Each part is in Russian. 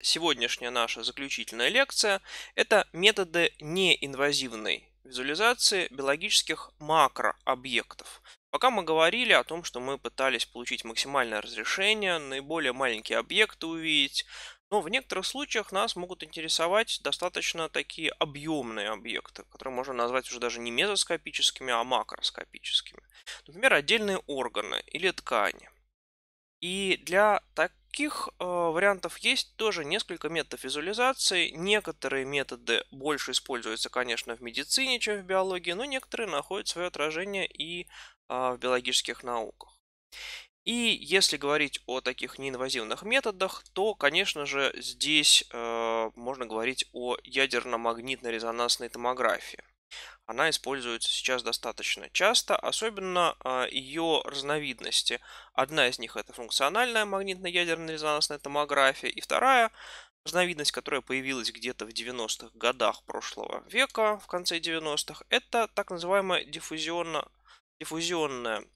Сегодняшняя наша заключительная лекция – это методы неинвазивной визуализации биологических макрообъектов. Пока мы говорили о том, что мы пытались получить максимальное разрешение, наиболее маленькие объекты увидеть, но в некоторых случаях нас могут интересовать достаточно такие объемные объекты, которые можно назвать уже даже не мезоскопическими, а макроскопическими. Например, отдельные органы или ткани. И для так Таких э, вариантов есть тоже несколько методов визуализации. Некоторые методы больше используются, конечно, в медицине, чем в биологии, но некоторые находят свое отражение и а, в биологических науках. И если говорить о таких неинвазивных методах, то, конечно же, здесь э, можно говорить о ядерно-магнитно-резонансной томографии. Она используется сейчас достаточно часто, особенно а, ее разновидности. Одна из них это функциональная магнитно-ядерная резонансная томография, и вторая разновидность, которая появилась где-то в 90-х годах прошлого века, в конце 90-х, это так называемая диффузионно, диффузионная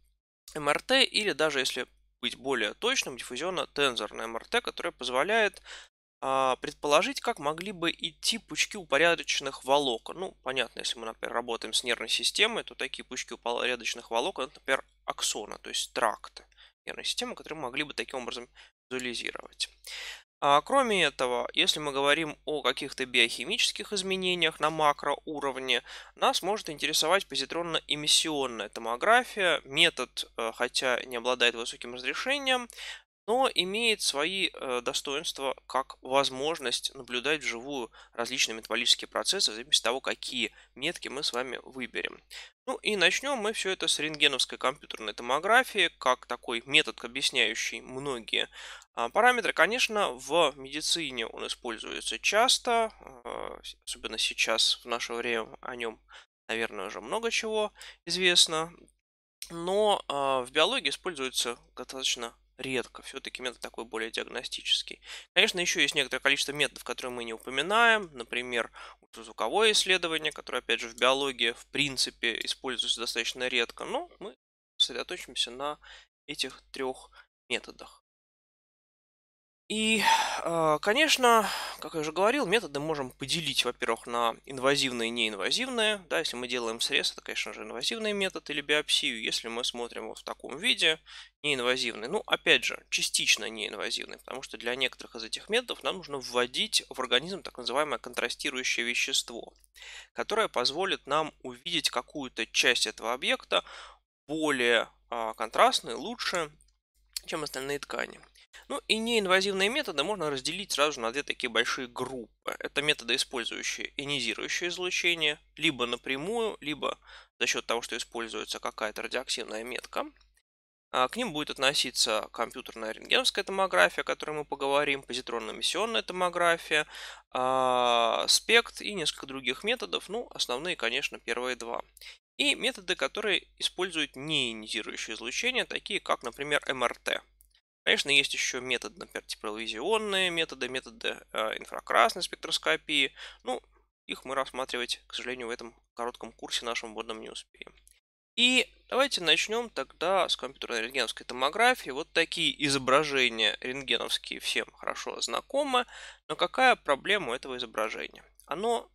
МРТ или даже если быть более точным, диффузионно-тензорная МРТ, которая позволяет а, предположить, как могли бы идти пучки упорядоченных волокон. Ну, понятно, если мы, например, работаем с нервной системой, то такие пучки упорядоченных волокон, например, аксона, то есть тракты нервной системы, которые могли бы таким образом визуализировать. А, кроме этого, если мы говорим о каких-то биохимических изменениях на макроуровне, нас может интересовать позитронно-эмиссионная томография, метод, э, хотя не обладает высоким разрешением, но имеет свои э, достоинства как возможность наблюдать вживую различные метаболические процессы в зависимости от того, какие метки мы с вами выберем. Ну и начнем мы все это с рентгеновской компьютерной томографии, как такой метод, объясняющий многие а, параметры. Конечно, в медицине он используется часто, а, особенно сейчас, в наше время о нем, наверное, уже много чего известно. Но а, в биологии используется достаточно редко. Все-таки метод такой более диагностический. Конечно, еще есть некоторое количество методов, которые мы не упоминаем. Например, ультразвуковое исследование, которое, опять же, в биологии, в принципе, используется достаточно редко. Но мы сосредоточимся на этих трех методах. И, а, конечно, как я уже говорил, методы можем поделить, во-первых, на инвазивные и неинвазивные. Да, если мы делаем срез, это, конечно же, инвазивный метод или биопсию. Если мы смотрим вот в таком виде, неинвазивный, ну, опять же, частично неинвазивный, потому что для некоторых из этих методов нам нужно вводить в организм так называемое контрастирующее вещество, которое позволит нам увидеть какую-то часть этого объекта более а, контрастной, лучше, чем остальные ткани. Ну и неинвазивные методы можно разделить сразу на две такие большие группы. Это методы, использующие ионизирующее излучение, либо напрямую, либо за счет того, что используется какая-то радиоактивная метка. А, к ним будет относиться компьютерная рентгеновская томография, о которой мы поговорим, позитронно-эмиссионная томография, а, спект и несколько других методов. Ну, основные, конечно, первые два. И методы, которые используют неионизирующее излучение, такие как, например, МРТ. Конечно, есть еще метод, например, тепловизионные методы, методы э, инфракрасной спектроскопии. Ну, их мы рассматривать, к сожалению, в этом коротком курсе нашем вводном не успеем. И давайте начнем тогда с компьютерной рентгеновской томографии. Вот такие изображения рентгеновские всем хорошо знакомы, но какая проблема у этого изображения? Оно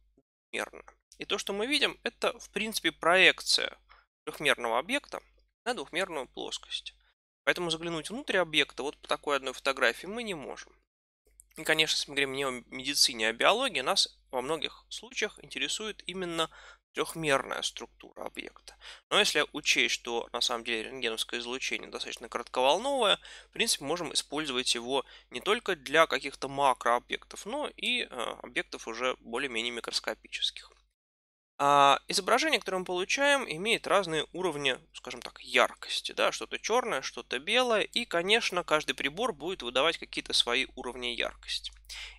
мерно. И то, что мы видим, это в принципе проекция трехмерного объекта на двухмерную плоскость. Поэтому заглянуть внутрь объекта вот по такой одной фотографии мы не можем. И, конечно, если мы говорим не о медицине, а о биологии, нас во многих случаях интересует именно трехмерная структура объекта. Но если учесть, что на самом деле рентгеновское излучение достаточно кратковолновое, в принципе можем использовать его не только для каких-то макрообъектов, но и э, объектов уже более-менее микроскопических. А изображение, которое мы получаем, имеет разные уровни, скажем так, яркости. Да? Что-то черное, что-то белое. И, конечно, каждый прибор будет выдавать какие-то свои уровни яркости.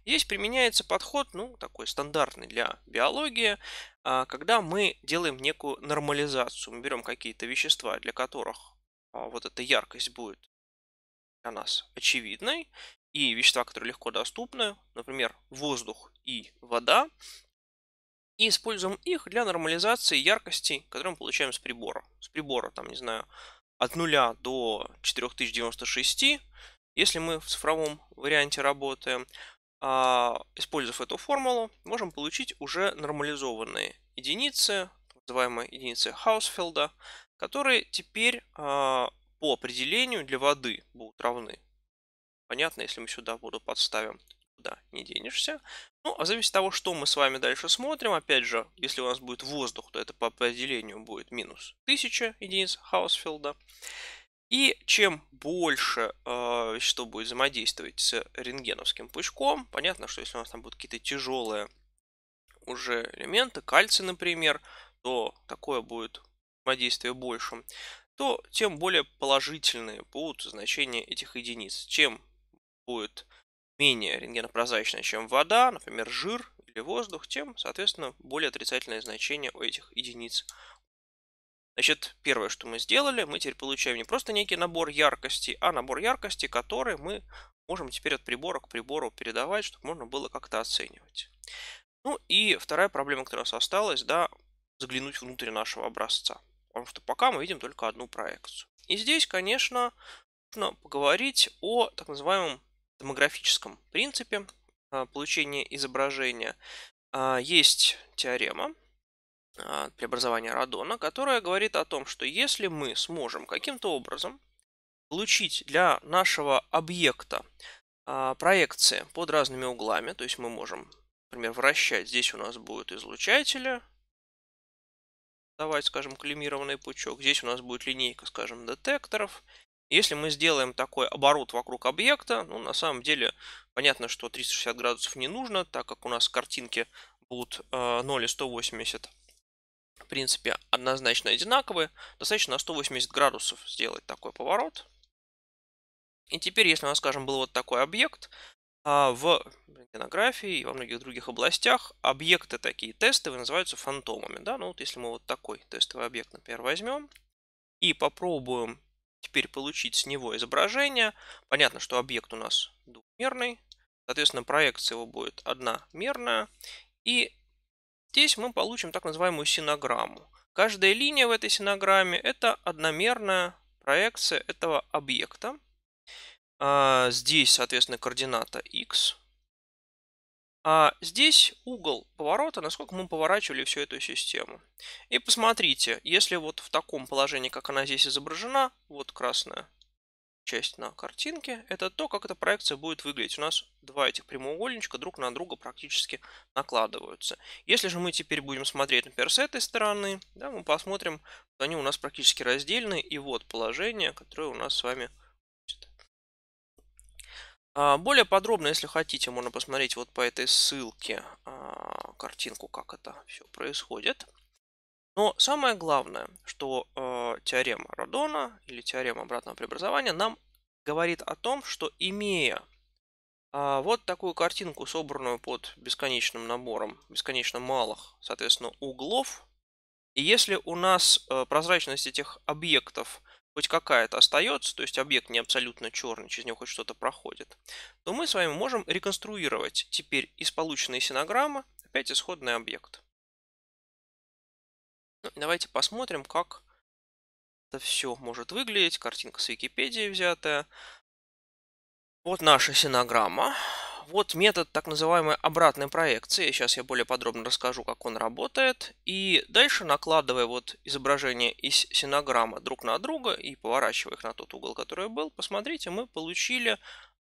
Здесь применяется подход, ну, такой стандартный для биологии, а, когда мы делаем некую нормализацию. Мы берем какие-то вещества, для которых а, вот эта яркость будет для нас очевидной, и вещества, которые легко доступны, например, воздух и вода, и используем их для нормализации яркости, которую мы получаем с прибора. С прибора, там, не знаю, от 0 до 4096, если мы в цифровом варианте работаем. А, используя эту формулу, можем получить уже нормализованные единицы, называемые единицы Хаусфилда, которые теперь а, по определению для воды будут равны. Понятно, если мы сюда воду подставим туда не денешься. Ну, а зависимости от того, что мы с вами дальше смотрим, опять же, если у нас будет воздух, то это по определению будет минус 1000 единиц Хаусфилда. И чем больше э, вещество будет взаимодействовать с рентгеновским пучком, понятно, что если у нас там будут какие-то тяжелые уже элементы, кальций, например, то такое будет взаимодействие больше. то тем более положительные будут значения этих единиц. Чем будет менее рентгенопрозрачная, чем вода, например, жир или воздух, тем, соответственно, более отрицательное значение у этих единиц. Значит, первое, что мы сделали, мы теперь получаем не просто некий набор яркости, а набор яркости, который мы можем теперь от прибора к прибору передавать, чтобы можно было как-то оценивать. Ну и вторая проблема, которая у нас осталась, да, заглянуть внутрь нашего образца. Потому что пока мы видим только одну проекцию. И здесь, конечно, нужно поговорить о так называемом томографическом принципе а, получения изображения а, есть теорема а, преобразования радона, которая говорит о том, что если мы сможем каким-то образом получить для нашего объекта проекции под разными углами, то есть мы можем, например, вращать, здесь у нас будет излучатели, давать, скажем, коллимированный пучок, здесь у нас будет линейка, скажем, детекторов, если мы сделаем такой оборот вокруг объекта, ну, на самом деле, понятно, что 360 градусов не нужно, так как у нас картинки будут 0 э, и 180 в принципе, однозначно одинаковые. Достаточно на 180 градусов сделать такой поворот. И теперь, если у нас, скажем, был вот такой объект, а, в генографии и во многих других областях объекты такие тестовые называются фантомами. Да? Ну вот если мы вот такой тестовый объект, например, возьмем и попробуем теперь получить с него изображение. Понятно, что объект у нас двухмерный. Соответственно, проекция его будет одномерная. И здесь мы получим так называемую синограмму. Каждая линия в этой синограмме – это одномерная проекция этого объекта. А, здесь, соответственно, координата x. А здесь угол поворота, насколько мы поворачивали всю эту систему. И посмотрите, если вот в таком положении, как она здесь изображена, вот красная часть на картинке, это то, как эта проекция будет выглядеть. У нас два этих прямоугольничка друг на друга практически накладываются. Если же мы теперь будем смотреть, например, с этой стороны, да, мы посмотрим, что они у нас практически раздельны. И вот положение, которое у нас с вами а, более подробно, если хотите, можно посмотреть вот по этой ссылке а, картинку, как это все происходит. Но самое главное, что а, теорема Радона или теорема обратного преобразования нам говорит о том, что имея вот такую картинку, собранную под бесконечным набором, бесконечно малых, соответственно, углов, и если у нас прозрачность этих объектов хоть какая-то остается, то есть объект не абсолютно черный, через него хоть что-то проходит, то мы с вами можем реконструировать теперь из полученной синограммы опять исходный объект. Ну, давайте посмотрим, как это все может выглядеть. Картинка с Википедии взятая. Вот наша синограмма вот метод так называемой обратной проекции. Сейчас я более подробно расскажу, как он работает. И дальше, накладывая вот изображение из синограмма друг на друга и поворачивая их на тот угол, который был, посмотрите, мы получили,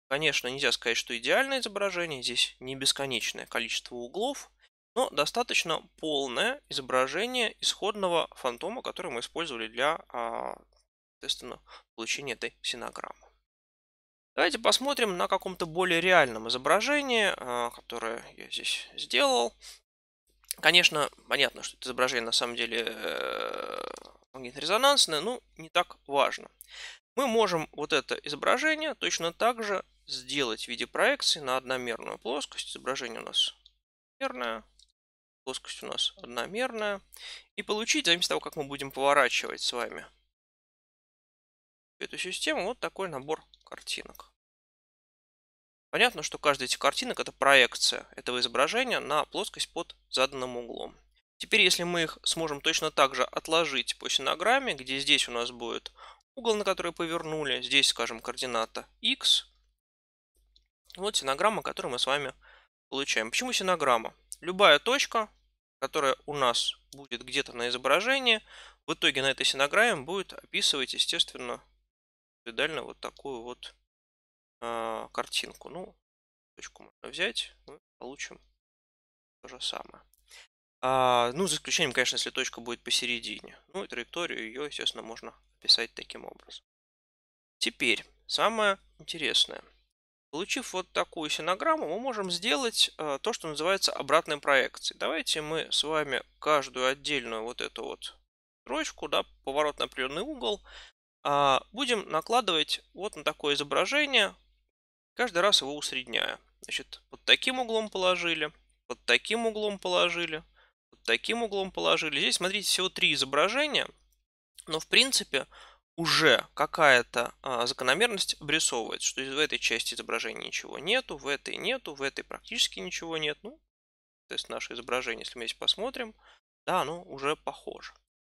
конечно, нельзя сказать, что идеальное изображение. Здесь не бесконечное количество углов, но достаточно полное изображение исходного фантома, который мы использовали для, а, соответственно, получения этой синограммы. Давайте посмотрим на каком-то более реальном изображении, а, которое я здесь сделал. Конечно, понятно, что это изображение на самом деле э, магнитно-резонансное, но не так важно. Мы можем вот это изображение точно так же сделать в виде проекции на одномерную плоскость. Изображение у нас одномерное, плоскость у нас одномерная. И получить, зависит от того, как мы будем поворачивать с вами эту систему вот такой набор картинок. Понятно, что каждая из картинок это проекция этого изображения на плоскость под заданным углом. Теперь, если мы их сможем точно так же отложить по синограмме, где здесь у нас будет угол, на который повернули, здесь, скажем, координата x, вот синограмма, которую мы с вами получаем. Почему синограмма? Любая точка, которая у нас будет где-то на изображении, в итоге на этой синограмме будет описывать, естественно, индивидуально вот такую вот э, картинку. Ну, точку можно взять, мы получим то же самое. А, ну, за исключением, конечно, если точка будет посередине. Ну и траекторию ее, естественно, можно описать таким образом. Теперь, самое интересное. Получив вот такую синограмму, мы можем сделать а, то, что называется обратной проекцией. Давайте мы с вами каждую отдельную вот эту вот строчку, да, поворот на определенный угол, а, будем накладывать вот на такое изображение, каждый раз его усредняя. Значит, под таким углом положили, под таким углом положили, под таким углом положили. Здесь, смотрите, всего три изображения, но в принципе уже какая-то а, закономерность обрисовывается, что в этой части изображения ничего нету, в этой нету, в этой практически ничего нет. Ну, то есть наше изображение, если мы здесь посмотрим, да, оно уже похоже.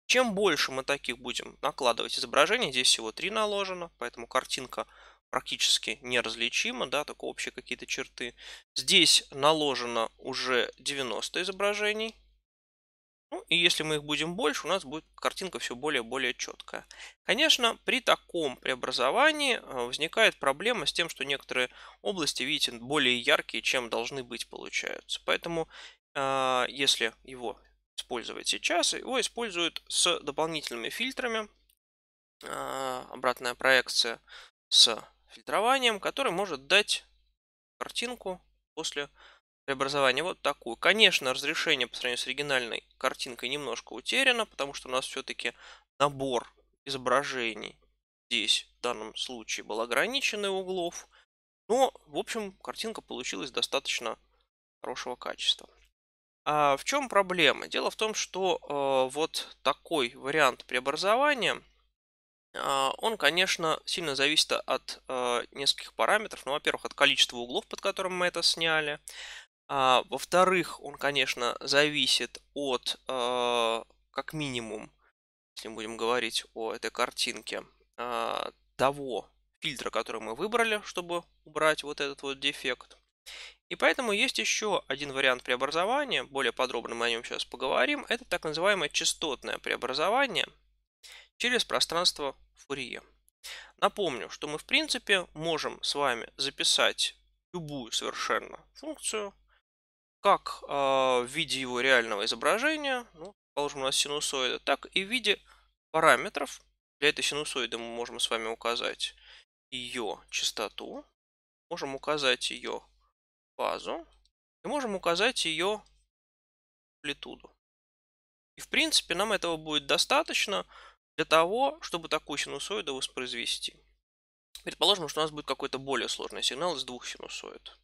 Чем больше мы таких будем накладывать изображений, здесь всего три наложено, поэтому картинка практически неразличима, да, только общие какие-то черты. Здесь наложено уже 90 изображений. Ну, и если мы их будем больше, у нас будет картинка все более и более четкая. Конечно, при таком преобразовании э, возникает проблема с тем, что некоторые области, видите, более яркие, чем должны быть, получаются. Поэтому, э, если его использовать сейчас. Его используют с дополнительными фильтрами. А, обратная проекция с фильтрованием, который может дать картинку после преобразования вот такую. Конечно, разрешение по сравнению с оригинальной картинкой немножко утеряно, потому что у нас все-таки набор изображений здесь в данном случае был ограниченный углов. Но, в общем, картинка получилась достаточно хорошего качества. А в чем проблема? Дело в том, что э, вот такой вариант преобразования, а, он, конечно, сильно зависит от э, нескольких параметров. Ну, во-первых, от количества углов, под которым мы это сняли. А, во-вторых, он, конечно, зависит от, э, как минимум, если мы будем говорить о этой картинке, а, того фильтра, который мы выбрали, чтобы убрать вот этот вот дефект. И поэтому есть еще один вариант преобразования, более подробно мы о нем сейчас поговорим, это так называемое частотное преобразование через пространство Фурье. Напомню, что мы в принципе можем с вами записать любую совершенно функцию, как э, в виде его реального изображения, ну, положим у нас синусоида, так и в виде параметров. Для этой синусоиды мы можем с вами указать ее частоту, можем указать ее фазу и можем указать ее амплитуду. И в принципе нам этого будет достаточно для того, чтобы такую синусоиду воспроизвести. Предположим, что у нас будет какой-то более сложный сигнал из двух синусоид.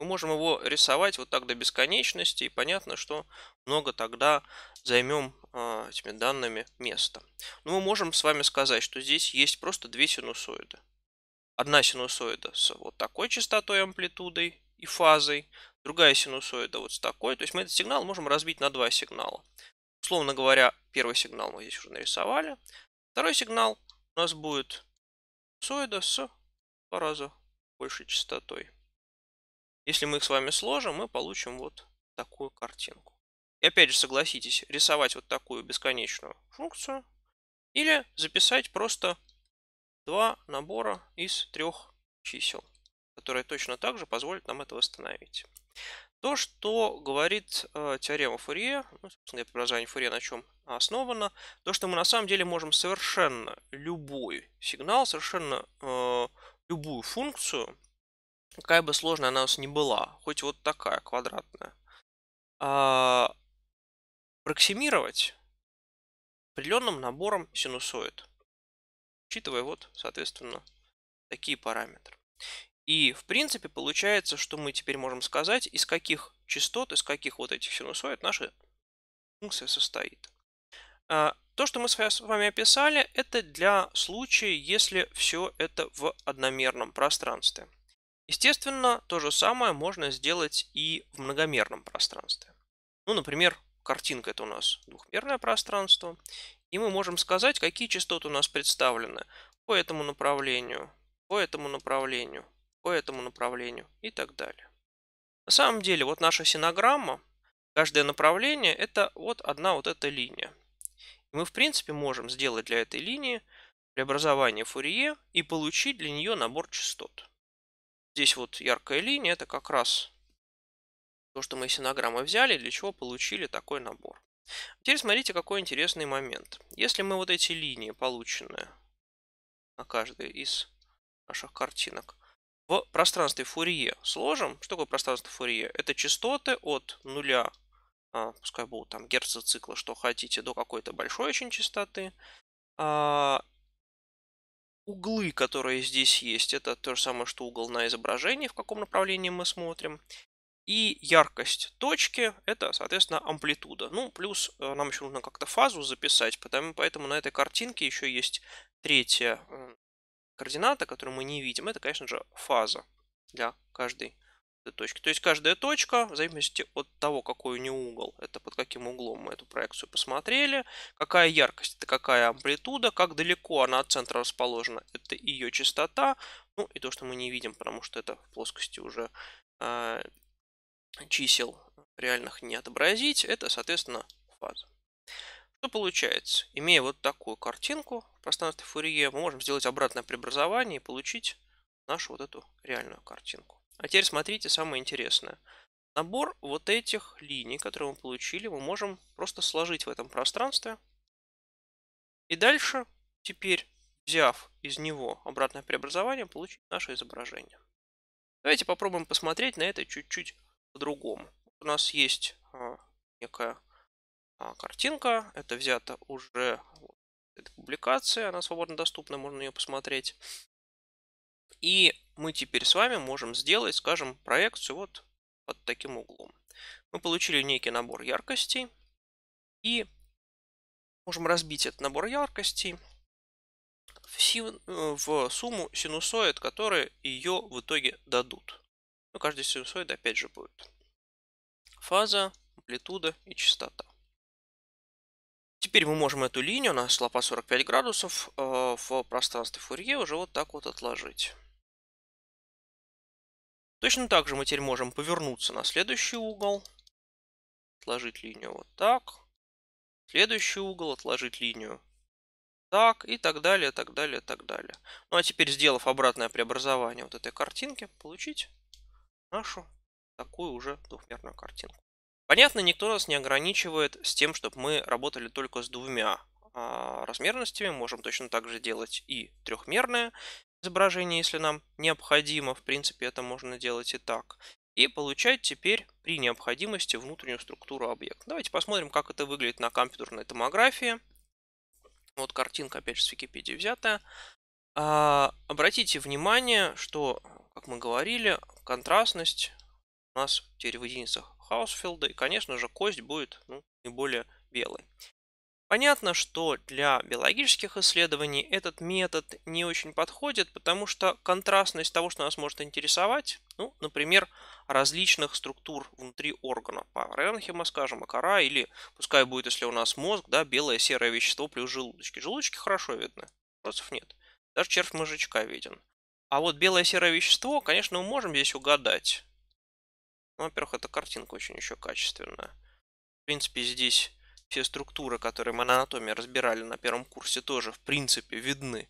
Мы можем его рисовать вот так до бесконечности, и понятно, что много тогда займем э, а, этими данными места. Но мы можем с вами сказать, что здесь есть просто две синусоиды. Одна синусоида с вот такой частотой, амплитудой и фазой, другая синусоида вот с такой. То есть мы этот сигнал можем разбить на два сигнала. Условно говоря, первый сигнал мы здесь уже нарисовали. Второй сигнал у нас будет синусоида с в два раза большей частотой. Если мы их с вами сложим, мы получим вот такую картинку. И опять же, согласитесь, рисовать вот такую бесконечную функцию или записать просто два набора из трех чисел, которые точно так же позволят нам это восстановить. То, что говорит э, теорема Фурье, ну, собственно, это образование Фурье на чем основано, то, что мы на самом деле можем совершенно любой сигнал, совершенно э, любую функцию, какая бы сложная она у нас ни была, хоть вот такая квадратная, э, а, проксимировать определенным набором синусоид учитывая вот, соответственно, такие параметры. И, в принципе, получается, что мы теперь можем сказать, из каких частот, из каких вот этих синусоид наша функция состоит. А, то, что мы с вами описали, это для случая, если все это в одномерном пространстве. Естественно, то же самое можно сделать и в многомерном пространстве. Ну, например, картинка это у нас двухмерное пространство. И мы можем сказать, какие частоты у нас представлены по этому направлению, по этому направлению, по этому направлению и так далее. На самом деле, вот наша синограмма, каждое направление, это вот одна вот эта линия. И мы, в принципе, можем сделать для этой линии преобразование Фурье и получить для нее набор частот. Здесь вот яркая линия, это как раз то, что мы синограммы взяли, для чего получили такой набор. Теперь смотрите, какой интересный момент. Если мы вот эти линии, полученные на каждой из наших картинок, в пространстве Фурье сложим. Что такое пространство Фурье? Это частоты от нуля, а, пускай будут там герца цикла, что хотите, до какой-то большой очень частоты. А, углы, которые здесь есть, это то же самое, что угол на изображении, в каком направлении мы смотрим. И яркость точки – это, соответственно, амплитуда. Ну, плюс э, нам еще нужно как-то фазу записать, потому, поэтому на этой картинке еще есть третья э, координата, которую мы не видим. Это, конечно же, фаза для каждой точки. То есть каждая точка, в зависимости от того, какой у нее угол, это под каким углом мы эту проекцию посмотрели, какая яркость, это какая амплитуда, как далеко она от центра расположена, это ее частота, ну и то, что мы не видим, потому что это в плоскости уже э, чисел реальных не отобразить, это, соответственно, фаза. Что получается? Имея вот такую картинку в пространстве Фурье, мы можем сделать обратное преобразование и получить нашу вот эту реальную картинку. А теперь смотрите самое интересное. Набор вот этих линий, которые мы получили, мы можем просто сложить в этом пространстве. И дальше, теперь взяв из него обратное преобразование, получить наше изображение. Давайте попробуем посмотреть на это чуть-чуть по-другому. У нас есть а, некая а, картинка, это взято уже эта публикация, она свободно доступна, можно ее посмотреть. И мы теперь с вами можем сделать, скажем, проекцию вот под таким углом. Мы получили некий набор яркостей и можем разбить этот набор яркостей в э, сумму синусоид, которые ее в итоге дадут ну каждый синусоид опять же будет фаза, амплитуда и частота. Теперь мы можем эту линию, у нас слопа 45 градусов, э, в пространстве Фурье уже вот так вот отложить. Точно так же мы теперь можем повернуться на следующий угол, отложить линию вот так, следующий угол, отложить линию так и так далее, так далее, так далее. Ну а теперь, сделав обратное преобразование вот этой картинки, получить нашу такую уже двухмерную картинку. Понятно, никто нас не ограничивает с тем, чтобы мы работали только с двумя а, размерностями. Можем точно так же делать и трехмерное изображение, если нам необходимо. В принципе, это можно делать и так. И получать теперь при необходимости внутреннюю структуру объекта. Давайте посмотрим, как это выглядит на компьютерной томографии. Вот картинка, опять же, с Википедии взятая. А, обратите внимание, что, как мы говорили, контрастность у нас теперь в единицах Хаусфилда. И, конечно же, кость будет ну, более белой. Понятно, что для биологических исследований этот метод не очень подходит, потому что контрастность того, что нас может интересовать, ну, например, различных структур внутри органа. По Ренхема, скажем, окора или пускай будет, если у нас мозг, да, белое серое вещество плюс желудочки. Желудочки хорошо видны, вопросов нет. Даже червь мозжечка виден. А вот белое серое вещество, конечно, мы можем здесь угадать. Ну, во-первых, эта картинка очень еще качественная. В принципе, здесь все структуры, которые мы на анатомии разбирали на первом курсе, тоже, в принципе, видны.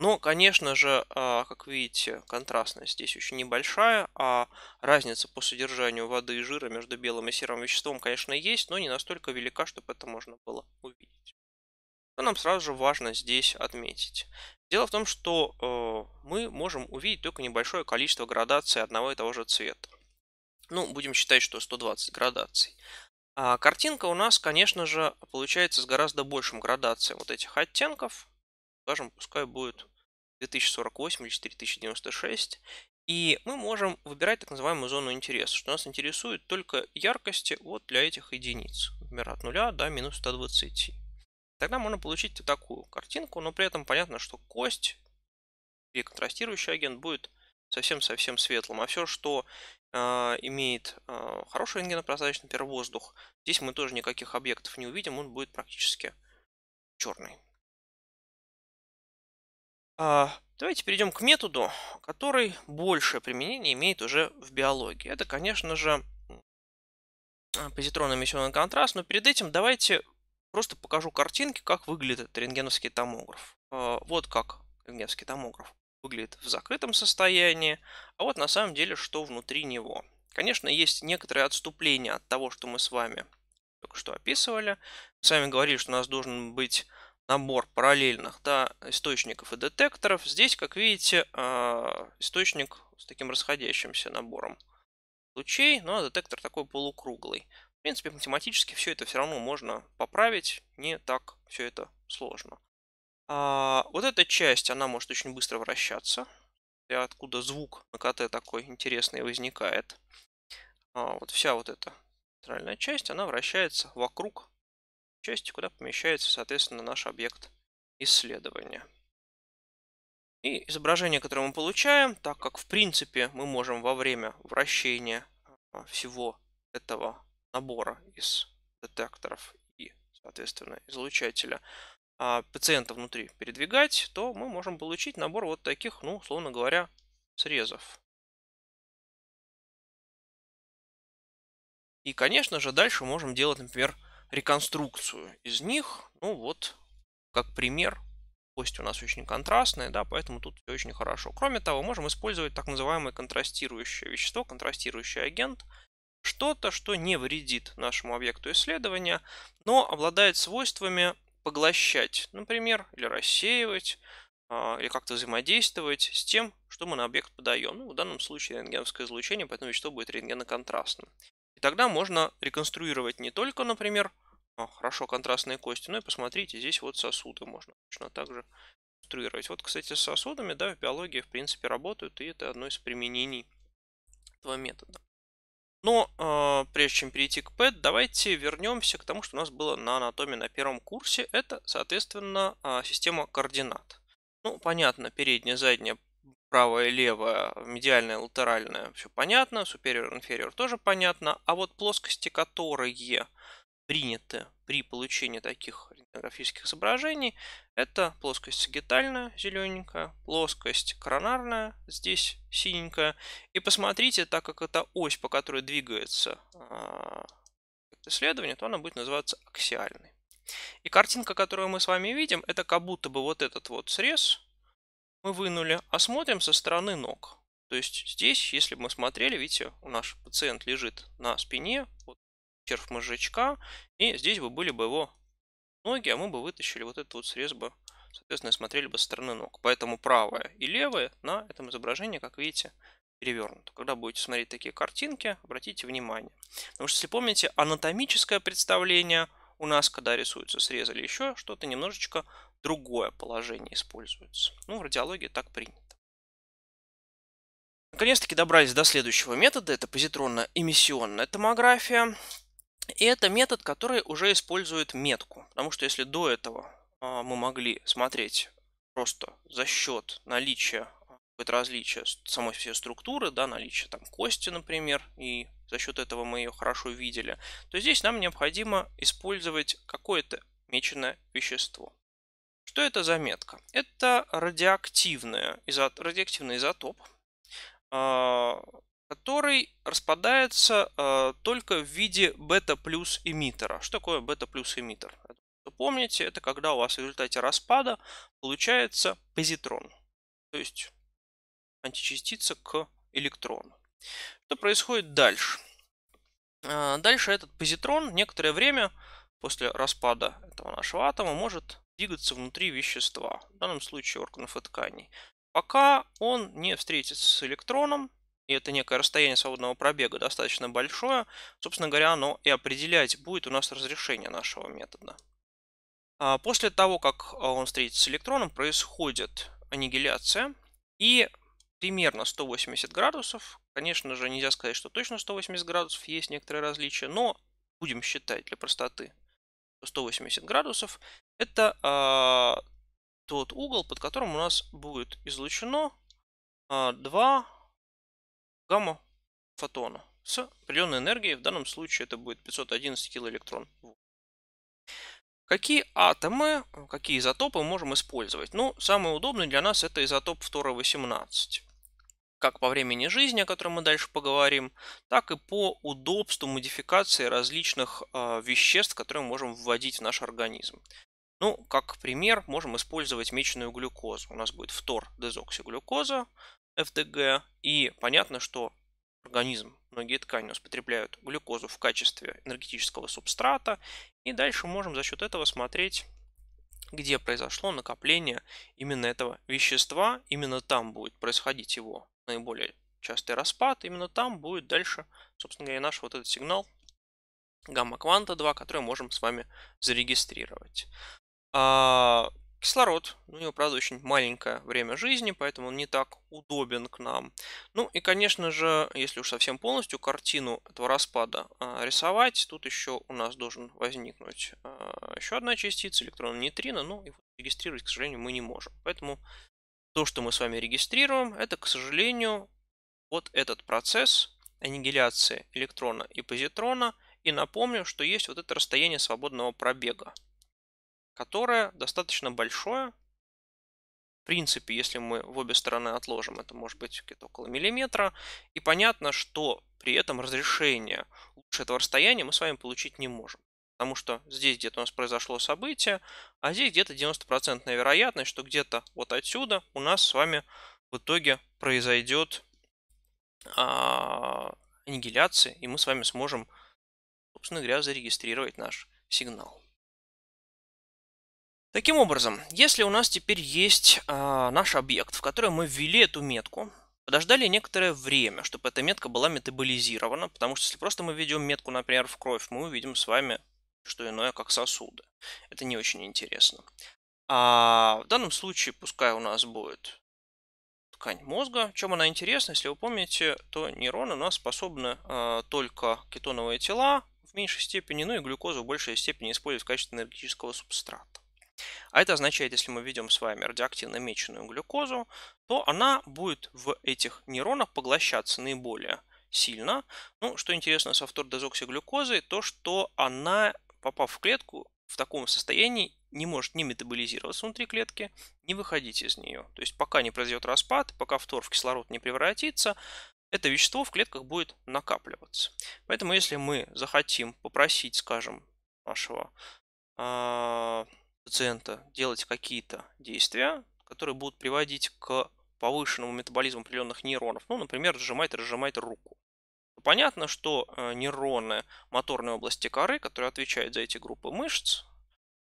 Но, конечно же, а, как видите, контрастность здесь очень небольшая, а разница по содержанию воды и жира между белым и серым веществом, конечно, есть, но не настолько велика, чтобы это можно было увидеть то нам сразу же важно здесь отметить. Дело в том, что э, мы можем увидеть только небольшое количество градаций одного и того же цвета. Ну, будем считать, что 120 градаций. А картинка у нас, конечно же, получается с гораздо большим градацией вот этих оттенков. Скажем, пускай будет 2048 или 4096. И мы можем выбирать так называемую зону интереса, что нас интересует только яркости вот для этих единиц. Например, от 0 до минус 120. Тогда можно получить такую картинку, но при этом понятно, что кость, и контрастирующий агент будет совсем-совсем светлым. А все, что э, имеет э, хороший рентгенопрозрачный, например, воздух, здесь мы тоже никаких объектов не увидим, он будет практически черный. А, давайте перейдем к методу, который большее применение имеет уже в биологии. Это, конечно же, позитронно-эмиссионный контраст, но перед этим давайте Просто покажу картинки, как выглядит рентгеновский томограф. Э, вот как рентгеновский томограф выглядит в закрытом состоянии, а вот на самом деле, что внутри него. Конечно, есть некоторые отступления от того, что мы с вами только что описывали. Мы с вами говорили, что у нас должен быть набор параллельных да, источников и детекторов. Здесь, как видите, э, источник с таким расходящимся набором лучей, но ну, а детектор такой полукруглый принципе, математически все это все равно можно поправить, не так все это сложно. А, вот эта часть, она может очень быстро вращаться, откуда звук на такой интересный возникает. А, вот вся вот эта центральная часть, она вращается вокруг части, куда помещается, соответственно, наш объект исследования. И изображение, которое мы получаем, так как в принципе мы можем во время вращения а, всего этого набора из детекторов и, соответственно, излучателя а пациента внутри передвигать, то мы можем получить набор вот таких, ну, условно говоря, срезов. И, конечно же, дальше можем делать, например, реконструкцию из них. Ну вот, как пример, кость у нас очень контрастные, да, поэтому тут все очень хорошо. Кроме того, можем использовать так называемое контрастирующее вещество, контрастирующий агент – что-то, что не вредит нашему объекту исследования, но обладает свойствами поглощать, например, или рассеивать, а, или как-то взаимодействовать с тем, что мы на объект подаем. Ну, в данном случае рентгеновское излучение, поэтому вещество будет рентгеноконтрастным. И тогда можно реконструировать не только, например, а, хорошо контрастные кости, но и посмотрите, здесь вот сосуды можно точно так же реконструировать. Вот, кстати, с сосудами да, в биологии, в принципе, работают, и это одно из применений этого метода. Но э, прежде чем перейти к PET, давайте вернемся к тому, что у нас было на анатомии на первом курсе. Это, соответственно, э, система координат. Ну, понятно, передняя, задняя, правая, левая, медиальная, латеральная, все понятно, superior, inferior тоже понятно. А вот плоскости, которые приняты при получении таких графических изображений. Это плоскость сагитальная, зелененькая, плоскость коронарная, здесь синенькая. И посмотрите, так как это ось, по которой двигается а, исследование, то она будет называться аксиальной. И картинка, которую мы с вами видим, это как будто бы вот этот вот срез мы вынули, а смотрим со стороны ног. То есть здесь, если бы мы смотрели, видите, у наш пациент лежит на спине, вот черв мозжечка, и здесь бы были бы его ноги, а мы бы вытащили вот этот вот срез бы, соответственно, смотрели бы со стороны ног. Поэтому правая и левая на этом изображении, как видите, перевернуто. Когда будете смотреть такие картинки, обратите внимание. Потому что, если помните, анатомическое представление у нас, когда рисуются срезы, или еще что-то, немножечко другое положение используется. Ну, в радиологии так принято. Наконец-таки добрались до следующего метода. Это позитронно-эмиссионная томография. И это метод, который уже использует метку. Потому что если до этого а, мы могли смотреть просто за счет наличия а, какое-то различие самой всей структуры, да, наличие там кости, например, и за счет этого мы ее хорошо видели, то здесь нам необходимо использовать какое-то меченное вещество. Что это за метка? Это радиоактивная, изо, радиоактивный изотоп, а, который распадается э, только в виде бета плюс эмиттера. Что такое бета плюс эмиттер? Вы помните, это когда у вас в результате распада получается позитрон, то есть античастица к электрону. Что происходит дальше? Э, дальше этот позитрон некоторое время после распада этого нашего атома может двигаться внутри вещества, в данном случае органов и тканей, пока он не встретится с электроном, и это некое расстояние свободного пробега достаточно большое, собственно говоря, оно и определять будет у нас разрешение нашего метода. А, после того, как а, он встретится с электроном, происходит аннигиляция, и примерно 180 градусов, конечно же, нельзя сказать, что точно 180 градусов, есть некоторые различия, но будем считать для простоты 180 градусов, это э, тот угол, под которым у нас будет излучено э, 2 гамма фотона с определенной энергией. В данном случае это будет 511 килоэлектрон. Какие атомы, э, какие изотопы можем использовать? Ну, самый удобный для нас это изотоп фтора-18. Как по времени жизни, о котором мы дальше поговорим, так и по удобству модификации различных э, веществ, которые мы можем вводить в наш организм. Ну, как пример, можем использовать меченую глюкозу. У нас будет фтор дезоксиглюкоза, ФТГ. И понятно, что организм, многие ткани у нас потребляют глюкозу в качестве энергетического субстрата. И дальше можем за счет этого смотреть, где произошло накопление именно этого вещества. Именно там будет происходить его наиболее частый распад. Именно там будет дальше, собственно говоря, наш вот этот сигнал гамма-кванта 2, который можем с вами зарегистрировать. А, Кислород. У него, правда, очень маленькое время жизни, поэтому он не так удобен к нам. Ну и, конечно же, если уж совсем полностью картину этого распада а, рисовать, тут еще у нас должен возникнуть а, еще одна частица, электрон нейтрино, но ну его регистрировать, к сожалению, мы не можем. Поэтому то, что мы с вами регистрируем, это, к сожалению, вот этот процесс аннигиляции электрона и позитрона. И напомню, что есть вот это расстояние свободного пробега – которое достаточно большое. В принципе, если мы в обе стороны отложим, это может быть где-то около миллиметра. И понятно, что при этом разрешение лучше этого расстояния мы с вами получить не можем. Потому что здесь где-то у нас произошло событие, а здесь где-то 90% вероятность, что где-то вот отсюда у нас с вами в итоге произойдет а, аннигиляция, и мы с вами сможем, собственно говоря, зарегистрировать наш сигнал. Таким образом, если у нас теперь есть э, наш объект, в который мы ввели эту метку, подождали некоторое время, чтобы эта метка была метаболизирована, потому что если просто мы введем метку, например, в кровь, мы увидим с вами что иное, как сосуды. Это не очень интересно. А в данном случае пускай у нас будет ткань мозга. Чем она интересна? Если вы помните, то нейроны у нас способны э, только кетоновые тела в меньшей степени, ну и глюкозу в большей степени использовать в качестве энергетического субстрата. А это означает, если мы ведем с вами радиоактивно меченную глюкозу, то она будет в этих нейронах поглощаться наиболее сильно. Ну, что интересно со втордезоксиглюкозой, то что она, попав в клетку, в таком состоянии не может ни метаболизироваться внутри клетки, не выходить из нее. То есть пока не произойдет распад, пока фтор в кислород не превратится, это вещество в клетках будет накапливаться. Поэтому если мы захотим попросить, скажем, нашего а, пациента делать какие-то действия, которые будут приводить к повышенному метаболизму определенных нейронов. Ну, например, сжимать и разжимать руку. Понятно, что э, нейроны моторной области коры, которые отвечают за эти группы мышц,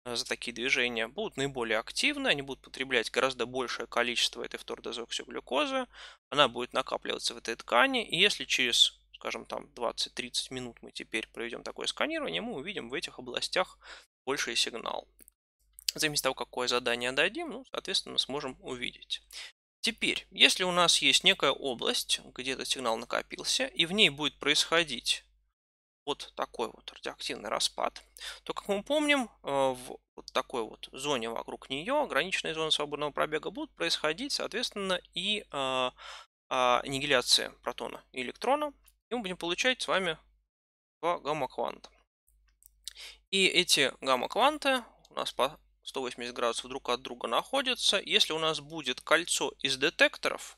э, за такие движения, будут наиболее активны, они будут потреблять гораздо большее количество этой фтордезоксиглюкозы, она будет накапливаться в этой ткани, и если через, скажем, там 20-30 минут мы теперь проведем такое сканирование, мы увидим в этих областях больший сигнал в зависимости от того, какое задание дадим, ну, соответственно, сможем увидеть. Теперь, если у нас есть некая область, где этот сигнал накопился, и в ней будет происходить вот такой вот радиоактивный распад, то, как мы помним, э, в вот такой вот зоне вокруг нее, ограниченной зоны свободного пробега, будут происходить, соответственно, и э, а, аннигиляция протона и электрона. И мы будем получать с вами два гамма-кванта. И эти гамма-кванты у нас по 180 градусов друг от друга находятся. Если у нас будет кольцо из детекторов,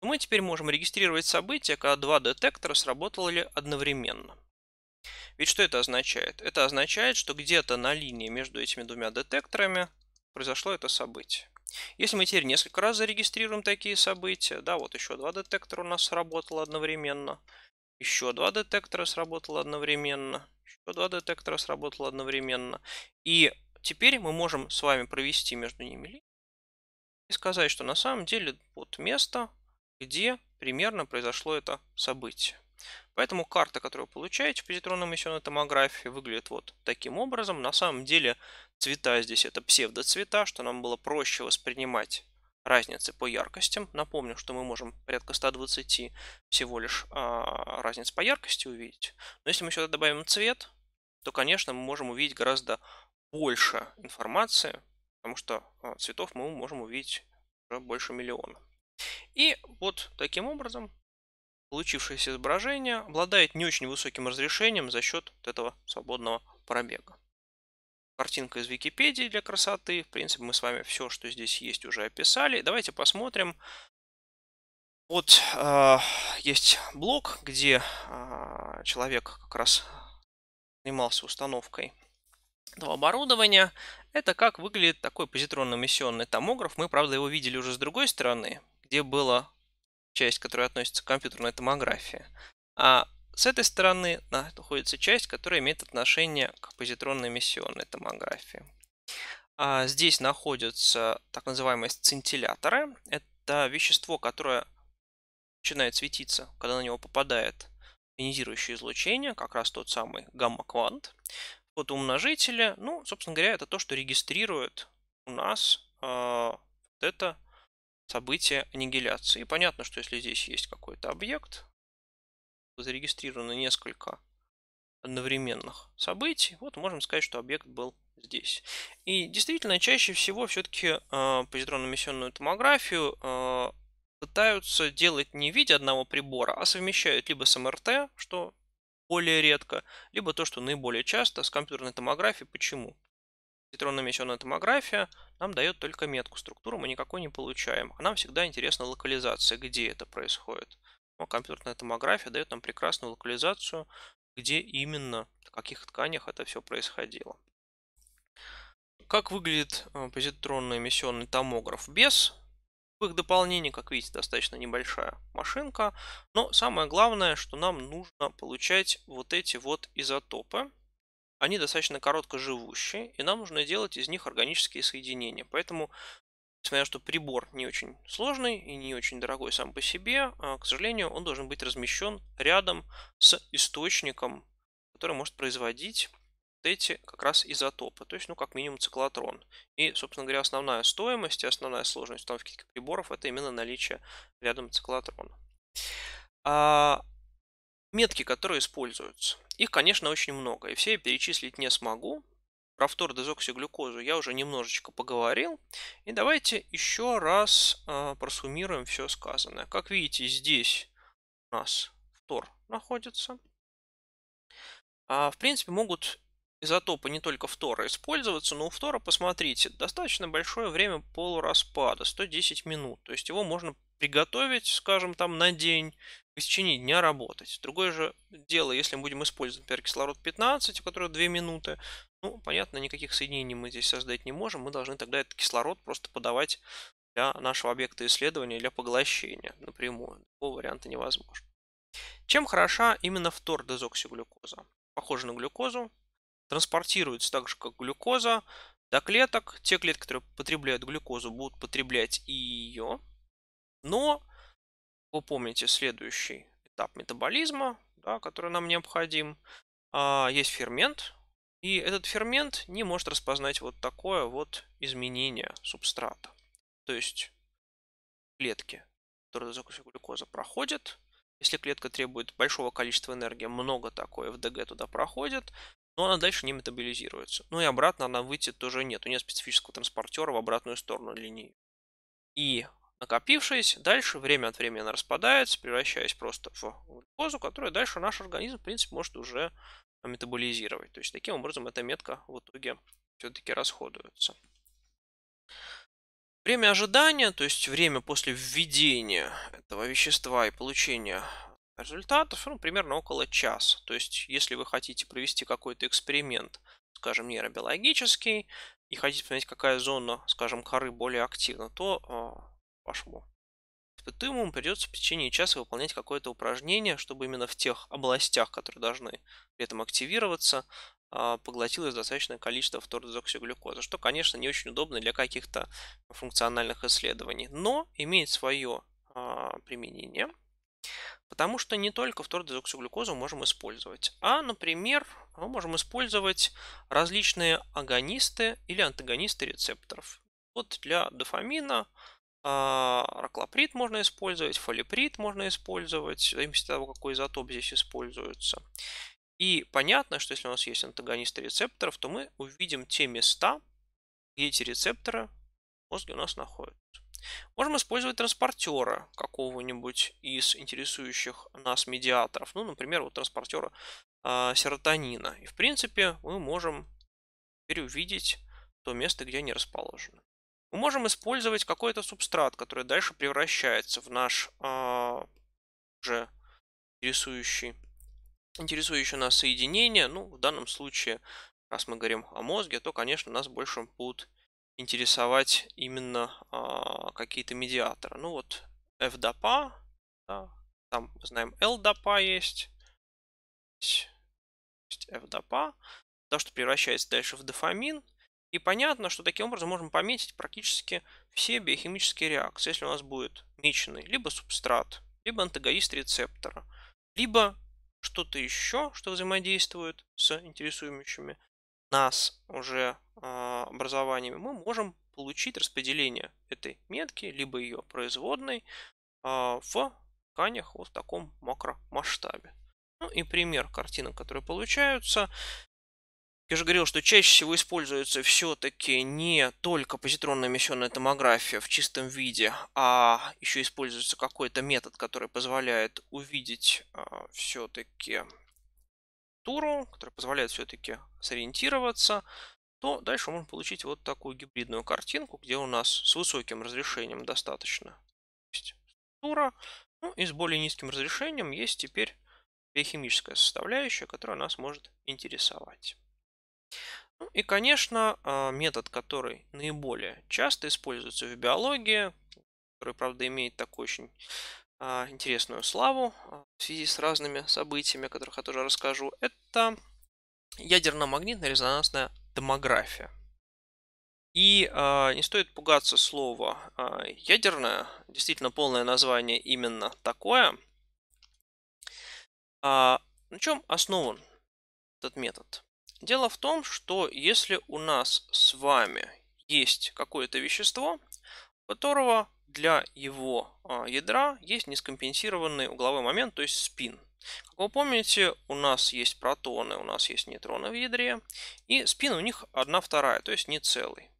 то мы теперь можем регистрировать события, когда два детектора сработали одновременно. Ведь что это означает? Это означает, что где-то на линии между этими двумя детекторами произошло это событие. Если мы теперь несколько раз зарегистрируем такие события, да, вот еще два детектора у нас сработало одновременно, еще два детектора сработало одновременно, еще два детектора сработало одновременно, и Теперь мы можем с вами провести между ними линию и сказать, что на самом деле вот место, где примерно произошло это событие. Поэтому карта, которую вы получаете в позитронном эмиссионной томографии, выглядит вот таким образом. На самом деле цвета здесь это псевдоцвета, что нам было проще воспринимать разницы по яркостям. Напомню, что мы можем порядка 120 всего лишь а, разниц по яркости увидеть. Но если мы сюда добавим цвет, то, конечно, мы можем увидеть гораздо больше информации, потому что а, цветов мы можем увидеть уже больше миллиона. И вот таким образом получившееся изображение обладает не очень высоким разрешением за счет вот этого свободного пробега. Картинка из Википедии для красоты. В принципе, мы с вами все, что здесь есть, уже описали. Давайте посмотрим. Вот э, есть блок, где э, человек как раз занимался установкой этого оборудования. Это как выглядит такой позитронно-эмиссионный томограф. Мы, правда, его видели уже с другой стороны, где была часть, которая относится к компьютерной томографии. А с этой стороны находится часть, которая имеет отношение к позитронно-эмиссионной томографии. А здесь находятся так называемые сцинтилляторы. Это вещество, которое начинает светиться, когда на него попадает ионизирующее излучение, как раз тот самый гамма-квант от умножителя. Ну, собственно говоря, это то, что регистрирует у нас э, вот это событие аннигиляции. И понятно, что если здесь есть какой-то объект, зарегистрировано несколько одновременных событий, вот можем сказать, что объект был здесь. И действительно, чаще всего все-таки э, а, позитронно-эмиссионную томографию э, пытаются делать не в виде одного прибора, а совмещают либо с МРТ, что более редко, либо то, что наиболее часто с компьютерной томографией. Почему? Нейтронно-эмиссионная томография нам дает только метку, структуру мы никакой не получаем. А нам всегда интересна локализация, где это происходит. Но компьютерная томография дает нам прекрасную локализацию, где именно, в каких тканях это все происходило. Как выглядит э, позитронно-эмиссионный томограф без в их дополнении, как видите, достаточно небольшая машинка. Но самое главное, что нам нужно получать вот эти вот изотопы. Они достаточно коротко живущие, и нам нужно делать из них органические соединения. Поэтому, несмотря на что прибор не очень сложный и не очень дорогой сам по себе, а, к сожалению, он должен быть размещен рядом с источником, который может производить эти как раз изотопы, то есть, ну, как минимум циклотрон. И, собственно говоря, основная стоимость и основная сложность установки приборов – это именно наличие рядом циклотрона. А, метки, которые используются, их, конечно, очень много, и все я перечислить не смогу. Про фтор фтордезоксиглюкозу я уже немножечко поговорил. И давайте еще раз а, просуммируем все сказанное. Как видите, здесь у нас фтор находится. А, в принципе, могут изотопы не только фтора использоваться, но у фтора, посмотрите, достаточно большое время полураспада, 110 минут. То есть его можно приготовить, скажем, там на день, в течение дня работать. Другое же дело, если мы будем использовать, например, кислород 15, у которого 2 минуты, ну, понятно, никаких соединений мы здесь создать не можем, мы должны тогда этот кислород просто подавать для нашего объекта исследования, для поглощения напрямую. Такого варианта невозможно. Чем хороша именно фтор дезоксиглюкоза? Похожа на глюкозу, транспортируется так же, как глюкоза, до клеток. Те клетки, которые потребляют глюкозу, будут потреблять и ее. Но вы помните следующий этап метаболизма, да, который нам необходим. А, есть фермент, и этот фермент не может распознать вот такое вот изменение субстрата. То есть клетки, которые глюкоза проходят, если клетка требует большого количества энергии, много такое в туда проходит но она дальше не метаболизируется. Ну и обратно она выйти тоже нет. У нее специфического транспортера в обратную сторону линии. И накопившись, дальше время от времени она распадается, превращаясь просто в глюкозу, которую дальше наш организм, в принципе, может уже метаболизировать. То есть таким образом эта метка в итоге все-таки расходуется. Время ожидания, то есть время после введения этого вещества и получения результатов, ну, примерно около часа. То есть, если вы хотите провести какой-то эксперимент, скажем, нейробиологический, и хотите понять, какая зона, скажем, коры более активна, то э, пошло. В придется в течение часа выполнять какое-то упражнение, чтобы именно в тех областях, которые должны при этом активироваться, э, поглотилось достаточное количество фтордезоксиглюкозы, что, конечно, не очень удобно для каких-то функциональных исследований, но имеет свое э, а, применение – Потому что не только втородезоксиглюкозу можем использовать, а, например, мы можем использовать различные агонисты или антагонисты рецепторов. Вот для дофамина а, раклоприт можно использовать, фолиприт можно использовать, в зависимости от того, какой изотоп здесь используется. И понятно, что если у нас есть антагонисты рецепторов, то мы увидим те места, где эти рецепторы в мозге у нас находятся. Можем использовать транспортера какого-нибудь из интересующих нас медиаторов. Ну, например, вот транспортера э, серотонина. И, в принципе, мы можем теперь увидеть то место, где они расположены. Мы можем использовать какой-то субстрат, который дальше превращается в наш э, уже интересующий, интересующий нас соединение. Ну, в данном случае, раз мы говорим о мозге, то, конечно, нас больше будут интересовать именно а, какие-то медиаторы. Ну вот FDAPA, да, там знаем LDAPA есть, есть FDAPA, то, что превращается дальше в дофамин. И понятно, что таким образом можем пометить практически все биохимические реакции, если у нас будет меченый либо субстрат, либо антагонист рецептора, либо что-то еще, что взаимодействует с интересующими нас уже а, образованиями, мы можем получить распределение этой метки, либо ее производной а, в тканях вот в таком макромасштабе. Ну и пример картинок, которые получаются. Я же говорил, что чаще всего используется все-таки не только позитронная эмиссионная томография в чистом виде, а еще используется какой-то метод, который позволяет увидеть а, все-таки архитектуру, которая позволяет все-таки сориентироваться, то дальше можно получить вот такую гибридную картинку, где у нас с высоким разрешением достаточно есть структура, ну и с более низким разрешением есть теперь биохимическая составляющая, которая нас может интересовать. Ну и, конечно, а, метод, который наиболее часто используется в биологии, который, правда, имеет такой очень а, интересную славу а, в связи с разными событиями, о которых я тоже расскажу. Это ядерно-магнитная резонансная томография. И э, не стоит пугаться слова э, ядерное, действительно полное название именно такое. А, на чем основан этот метод? Дело в том, что если у нас с вами есть какое-то вещество, у которого для его а, ядра есть нескомпенсированный угловой момент, то есть спин. Как вы помните, у нас есть протоны, у нас есть нейтроны в ядре, и спин у них 1 вторая, то есть не целый.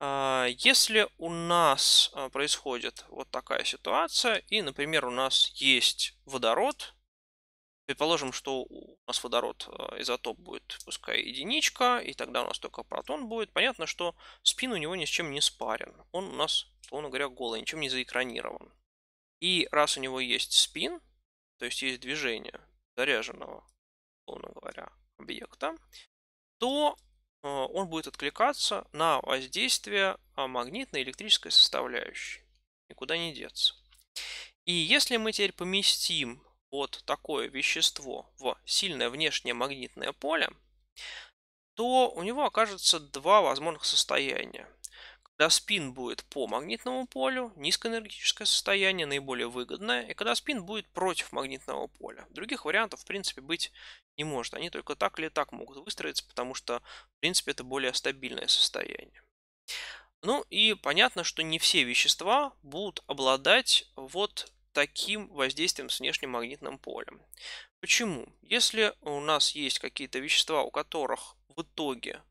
А, если у нас а, происходит вот такая ситуация, и, например, у нас есть водород, Предположим, что у нас водород э, изотоп будет, пускай единичка, и тогда у нас только протон будет. Понятно, что спин у него ни с чем не спарен. Он у нас, словно говоря, голый, ничем не заэкранирован. И раз у него есть спин, то есть есть движение заряженного, условно говоря, объекта, то э, он будет откликаться на воздействие а, магнитной электрической составляющей. Никуда не деться. И если мы теперь поместим вот такое вещество в сильное внешнее магнитное поле, то у него окажется два возможных состояния. Когда спин будет по магнитному полю, низкоэнергетическое состояние наиболее выгодное, и когда спин будет против магнитного поля. Других вариантов, в принципе, быть не может. Они только так или так могут выстроиться, потому что, в принципе, это более стабильное состояние. Ну и понятно, что не все вещества будут обладать вот таким воздействием с внешним магнитным полем. Почему? Если у нас есть какие-то вещества, у которых в итоге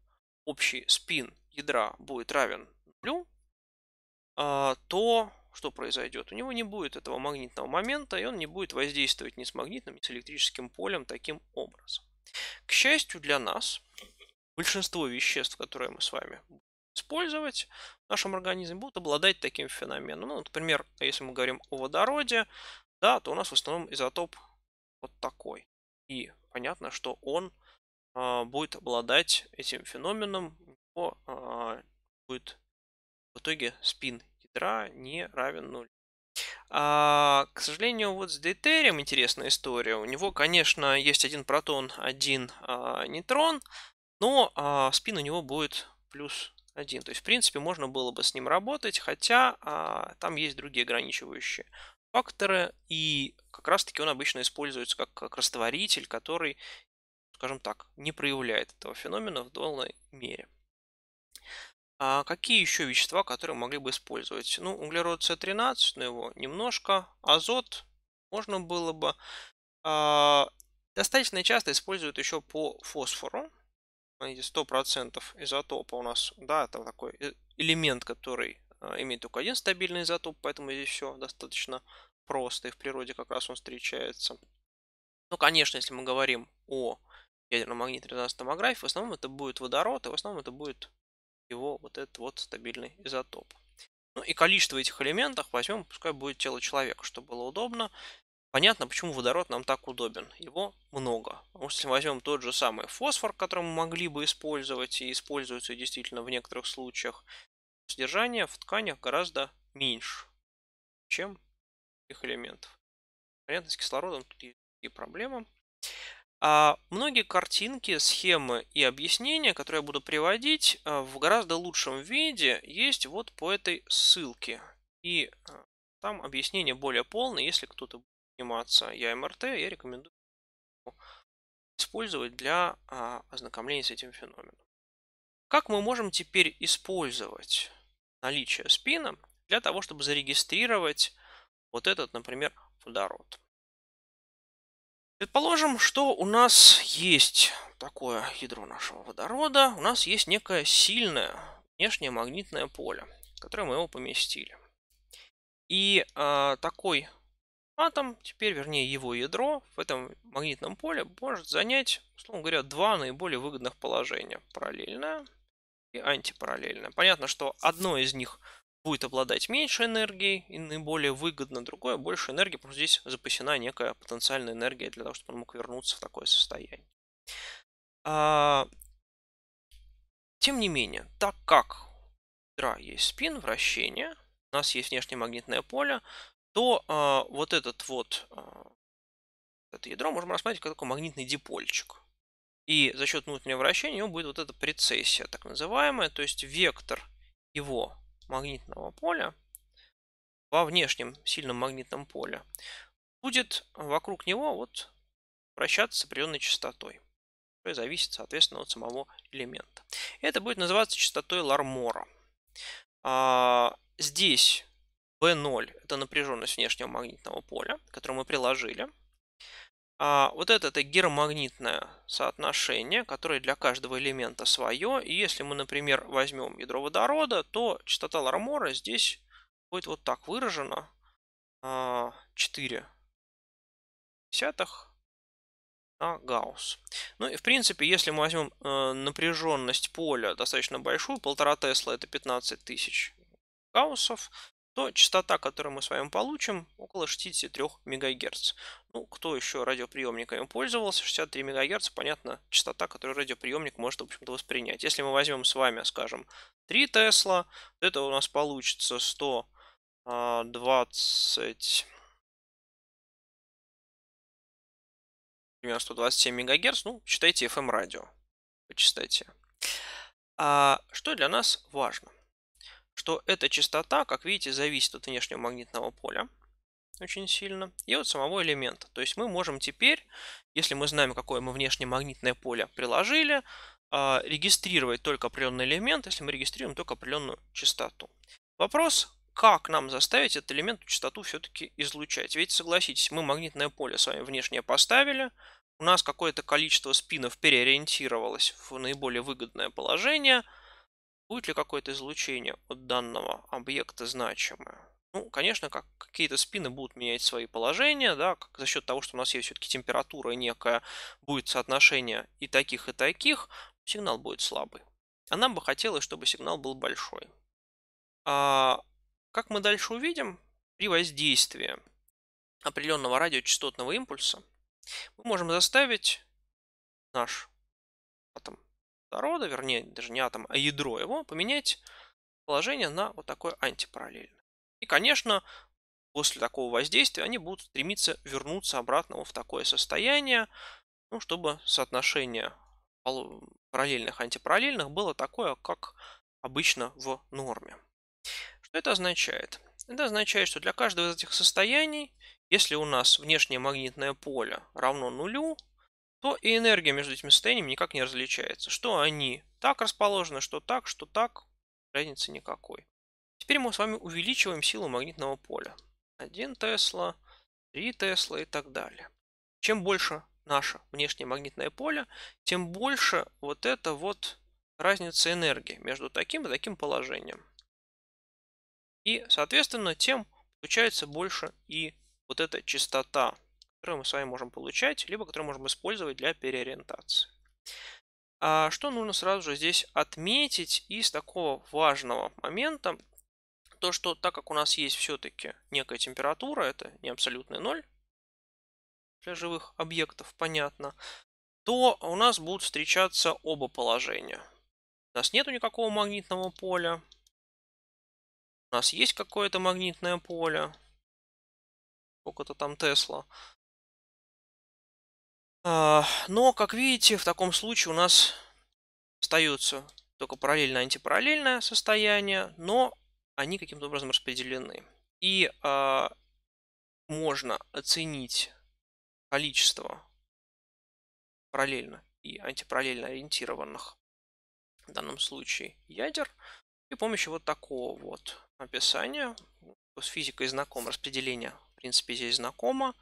общий спин ядра будет равен нулю, а, то что произойдет? У него не будет этого магнитного момента, и он не будет воздействовать ни с магнитным, ни с электрическим полем таким образом. К счастью для нас, большинство веществ, которые мы с вами использовать в нашем организме, будут обладать таким феноменом. Ну, например, если мы говорим о водороде, да, то у нас в основном изотоп вот такой. И понятно, что он э, будет обладать этим феноменом, но э, а, будет в итоге спин ядра не равен нулю. А, к сожалению, вот с дейтерием интересная история. У него, конечно, есть один протон, один а, нейтрон, но а, спин у него будет плюс 1. То есть, в принципе, можно было бы с ним работать, хотя а, там есть другие ограничивающие факторы, и как раз-таки он обычно используется как, как растворитель, который, скажем так, не проявляет этого феномена в долной мере. А какие еще вещества, которые могли бы использовать? Ну, углерод С13, но ну его немножко. Азот можно было бы. А, достаточно часто используют еще по фосфору. 100% изотопа у нас, да, это такой э, элемент, который а, имеет только один стабильный изотоп, поэтому здесь все достаточно просто, и в природе как раз он встречается. Ну, конечно, если мы говорим о ядерном магните резонансной томографии, в основном это будет водород, и в основном это будет его вот этот вот стабильный изотоп. Ну и количество этих элементов возьмем, пускай будет тело человека, чтобы было удобно. Понятно, почему водород нам так удобен. Его много. Потому что если возьмем тот же самый фосфор, который мы могли бы использовать, и используется действительно в некоторых случаях, содержание в тканях гораздо меньше, чем их элементов. Понятно, с кислородом тут есть и проблема. А многие картинки, схемы и объяснения, которые я буду приводить э, в гораздо лучшем виде, есть вот по этой ссылке. И э, там объяснение более полное, если кто-то заниматься я МРТ, я рекомендую использовать для а, ознакомления с этим феноменом. Как мы можем теперь использовать наличие спина для того, чтобы зарегистрировать вот этот, например, водород? Предположим, что у нас есть такое ядро нашего водорода, у нас есть некое сильное внешнее магнитное поле, в которое мы его поместили. И э, такой Атом, теперь вернее его ядро в этом магнитном поле может занять, условно говоря, два наиболее выгодных положения. Параллельное и антипараллельное. Понятно, что одно из них будет обладать меньшей энергией и наиболее выгодно, другое больше энергии, Просто здесь запасена некая потенциальная энергия для того, чтобы он мог вернуться в такое состояние. А, тем не менее, так как ядра есть спин, вращение, у нас есть внешнее магнитное поле, то э, вот этот вот э, это ядро можем рассматривать как такой магнитный дипольчик. И за счет внутреннего вращения у него будет вот эта прецессия, так называемая, то есть вектор его магнитного поля во внешнем сильном магнитном поле будет вокруг него вот вращаться с определенной частотой, которая зависит, соответственно, от самого элемента. Это будет называться частотой Лармора. А, здесь B0 – это напряженность внешнего магнитного поля, которое мы приложили. А вот это, это гиромагнитное соотношение, которое для каждого элемента свое. И если мы, например, возьмем ядро водорода, то частота Лармора здесь будет вот так выражена. 4 а, десятых на Гаусс. Ну и в принципе, если мы возьмем э, напряженность поля достаточно большую, полтора Тесла это 15 тысяч Гауссов, то частота, которую мы с вами получим, около 63 МГц. Ну, кто еще радиоприемниками пользовался, 63 МГц, понятно, частота, которую радиоприемник может, в общем-то, воспринять. Если мы возьмем с вами, скажем, 3 Тесла, то это у нас получится 120... примерно 127 МГц, ну, считайте FM-радио эм по частоте. А что для нас важно? что эта частота, как видите, зависит от внешнего магнитного поля очень сильно и от самого элемента. То есть мы можем теперь, если мы знаем, какое мы внешнее магнитное поле приложили, а, регистрировать только определенный элемент, если мы регистрируем только определенную частоту. Вопрос, как нам заставить этот элемент частоту все-таки излучать? Ведь, согласитесь, мы магнитное поле с вами внешнее поставили, у нас какое-то количество спинов переориентировалось в наиболее выгодное положение – Будет ли какое-то излучение от данного объекта значимое? Ну, конечно, как какие-то спины будут менять свои положения, да, как за счет того, что у нас есть все-таки температура некая, будет соотношение и таких, и таких, сигнал будет слабый. А нам бы хотелось, чтобы сигнал был большой. А, как мы дальше увидим, при воздействии определенного радиочастотного импульса мы можем заставить наш атом водорода, вернее, даже не атом, а ядро его, поменять положение на вот такое антипараллельное. И, конечно, после такого воздействия они будут стремиться вернуться обратно в такое состояние, ну, чтобы соотношение параллельных антипараллельных было такое, как обычно в норме. Что это означает? Это означает, что для каждого из этих состояний, если у нас внешнее магнитное поле равно нулю, то и энергия между этими состояниями никак не различается. Что они так расположены, что так, что так, разницы никакой. Теперь мы с вами увеличиваем силу магнитного поля. 1 Тесла, 3 Тесла и так далее. Чем больше наше внешнее магнитное поле, тем больше вот эта вот разница энергии между таким и таким положением. И, соответственно, тем получается больше и вот эта частота которые мы с вами можем получать, либо которые можем использовать для переориентации. А что нужно сразу же здесь отметить из такого важного момента, то что так как у нас есть все-таки некая температура, это не абсолютный ноль для живых объектов, понятно, то у нас будут встречаться оба положения. У нас нету никакого магнитного поля, у нас есть какое-то магнитное поле, сколько-то там Тесла. А, но, как видите, в таком случае у нас остаются только параллельное антипараллельное состояние, но они каким-то образом распределены. И э, можно оценить количество параллельно и антипараллельно ориентированных в данном случае ядер при помощи вот такого вот описания. С физикой знаком, распределение в принципе здесь знакомо.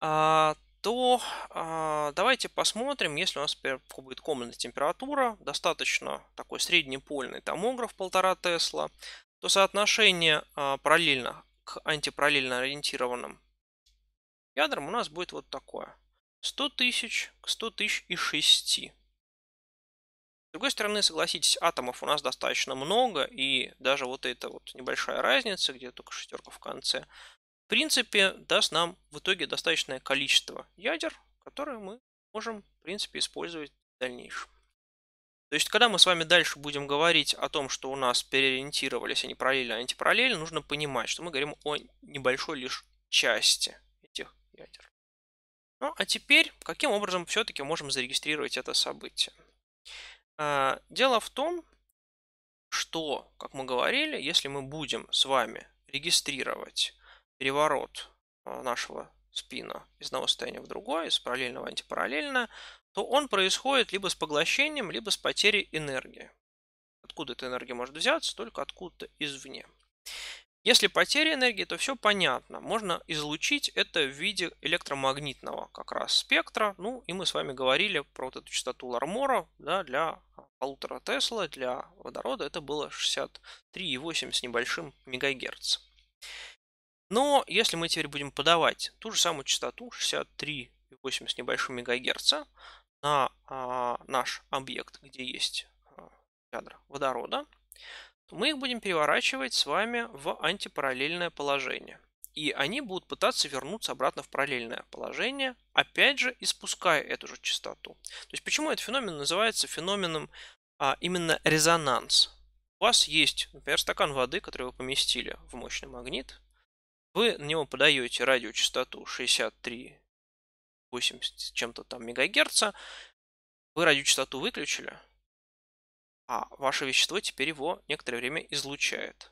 А, то э, давайте посмотрим, если у нас, будет комнатная температура, достаточно такой среднепольный томограф 1,5 Тесла, то соотношение э, параллельно к антипараллельно ориентированным ядрам у нас будет вот такое. 100 тысяч к 100 тысяч и 6. С другой стороны, согласитесь, атомов у нас достаточно много, и даже вот эта вот небольшая разница, где только шестерка в конце – в принципе, даст нам в итоге достаточное количество ядер, которые мы можем, в принципе, использовать в дальнейшем. То есть, когда мы с вами дальше будем говорить о том, что у нас переориентировались они а параллельно, а антипараллельно, нужно понимать, что мы говорим о небольшой лишь части этих ядер. Ну, а теперь, каким образом все-таки можем зарегистрировать это событие? А, дело в том, что, как мы говорили, если мы будем с вами регистрировать переворот а, нашего спина из одного состояния в другое, из параллельного в антипараллельное, то он происходит либо с поглощением, либо с потерей энергии. Откуда эта энергия может взяться? Только откуда-то извне. Если потеря энергии, то все понятно. Можно излучить это в виде электромагнитного как раз спектра. Ну и мы с вами говорили про вот эту частоту Лармора да, для полутора Тесла, для водорода это было 63,8 с небольшим мегагерц. Но если мы теперь будем подавать ту же самую частоту 63,8 с небольшим мегагерца на а, наш объект, где есть а, ядра водорода, то мы их будем переворачивать с вами в антипараллельное положение. И они будут пытаться вернуться обратно в параллельное положение, опять же, испуская эту же частоту. То есть почему этот феномен называется феноменом а, именно резонанс? У вас есть, например, стакан воды, который вы поместили в мощный магнит, вы на него подаете радиочастоту 63 80 чем-то там мегагерца. Вы радиочастоту выключили, а ваше вещество теперь его некоторое время излучает.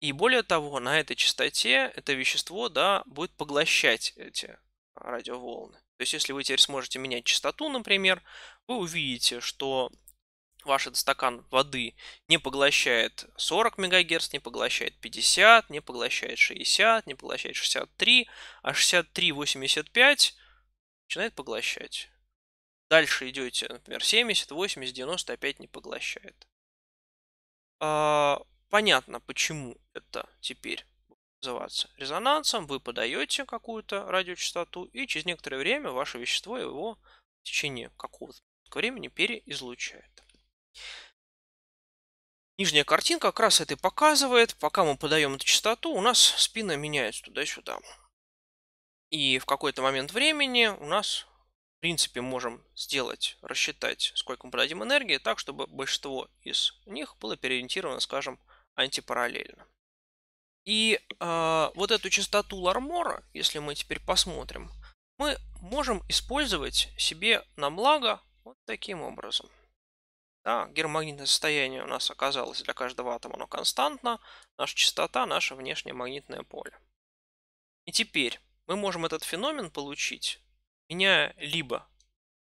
И более того, на этой частоте это вещество да, будет поглощать эти радиоволны. То есть, если вы теперь сможете менять частоту, например, вы увидите, что ваш этот стакан воды не поглощает 40 МГц, не поглощает 50, не поглощает 60, не поглощает 63, а 63,85 начинает поглощать. Дальше идете, например, 70, 80, 90, опять не поглощает. А, понятно, почему это теперь называться резонансом. Вы подаете какую-то радиочастоту, и через некоторое время ваше вещество его в течение какого-то времени переизлучает. Нижняя картинка как раз это и показывает. Пока мы подаем эту частоту, у нас спина меняется туда-сюда. И в какой-то момент времени у нас, в принципе, можем сделать, рассчитать, сколько мы подадим энергии, так, чтобы большинство из них было переориентировано, скажем, антипараллельно. И э, вот эту частоту Лармора, если мы теперь посмотрим, мы можем использовать себе на благо вот таким образом – да, гермагнитное состояние у нас оказалось для каждого атома, оно константно. Наша частота, наше внешнее магнитное поле. И теперь мы можем этот феномен получить, меняя либо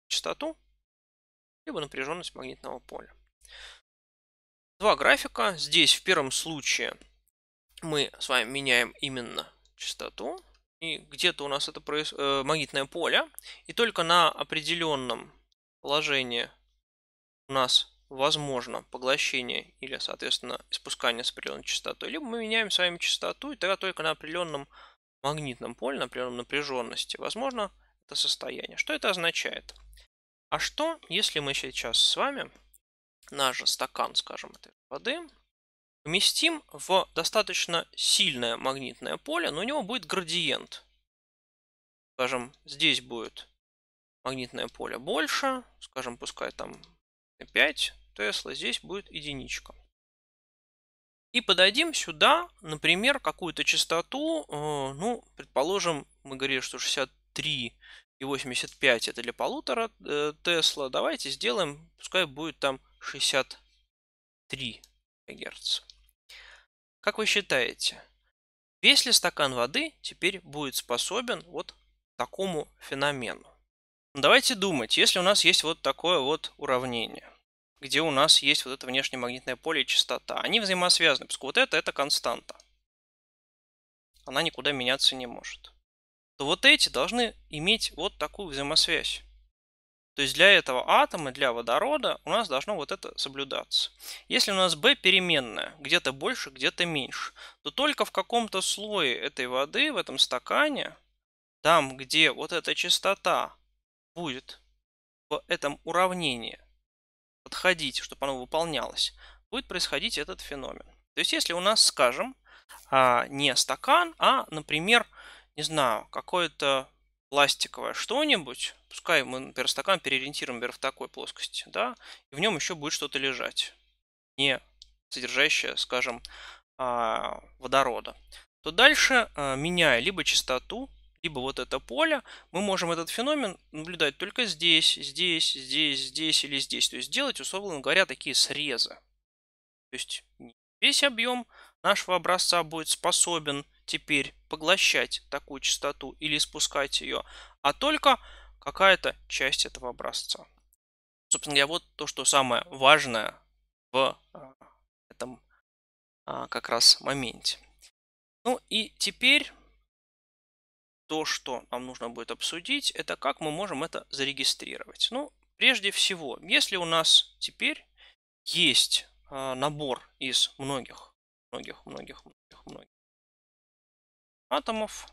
частоту, либо напряженность магнитного поля. Два графика. Здесь в первом случае мы с вами меняем именно частоту. И где-то у нас это э, магнитное поле. И только на определенном положении у нас возможно поглощение или, соответственно, испускание с определенной частотой, либо мы меняем с вами частоту, и тогда только на определенном магнитном поле, на определенном напряженности, возможно, это состояние. Что это означает? А что, если мы сейчас с вами наш же стакан, скажем, этой воды, поместим в достаточно сильное магнитное поле, но у него будет градиент. Скажем, здесь будет магнитное поле больше, скажем, пускай там 5 Тесла, здесь будет единичка. И подадим сюда, например, какую-то частоту, э, ну, предположим, мы говорили, что 63 и 85 это для полутора э, Тесла. Давайте сделаем, пускай будет там 63 Гц. Как вы считаете, весь ли стакан воды теперь будет способен вот такому феномену? Давайте думать, если у нас есть вот такое вот уравнение где у нас есть вот это внешнее магнитное поле и частота. Они взаимосвязаны, поскольку вот это – это константа. Она никуда меняться не может. То вот эти должны иметь вот такую взаимосвязь. То есть для этого атома, для водорода у нас должно вот это соблюдаться. Если у нас B переменная, где-то больше, где-то меньше, то только в каком-то слое этой воды, в этом стакане, там, где вот эта частота будет в этом уравнении подходить, чтобы оно выполнялось, будет происходить этот феномен. То есть если у нас, скажем, а, не стакан, а, например, не знаю, какое-то пластиковое что-нибудь, пускай мы, например, стакан переориентируем, например, в такой плоскости, да, и в нем еще будет что-то лежать, не содержащее, скажем, а, водорода, то дальше, а, меняя либо частоту, либо вот это поле, мы можем этот феномен наблюдать только здесь, здесь, здесь, здесь или здесь. То есть сделать, условно говоря, такие срезы. То есть весь объем нашего образца будет способен теперь поглощать такую частоту или спускать ее, а только какая-то часть этого образца. Собственно говоря, вот то, что самое важное в а, этом а, как раз моменте. Ну и теперь то, что нам нужно будет обсудить, это как мы можем это зарегистрировать. Ну, прежде всего, если у нас теперь есть а, набор из многих, многих, многих, многих, многих атомов,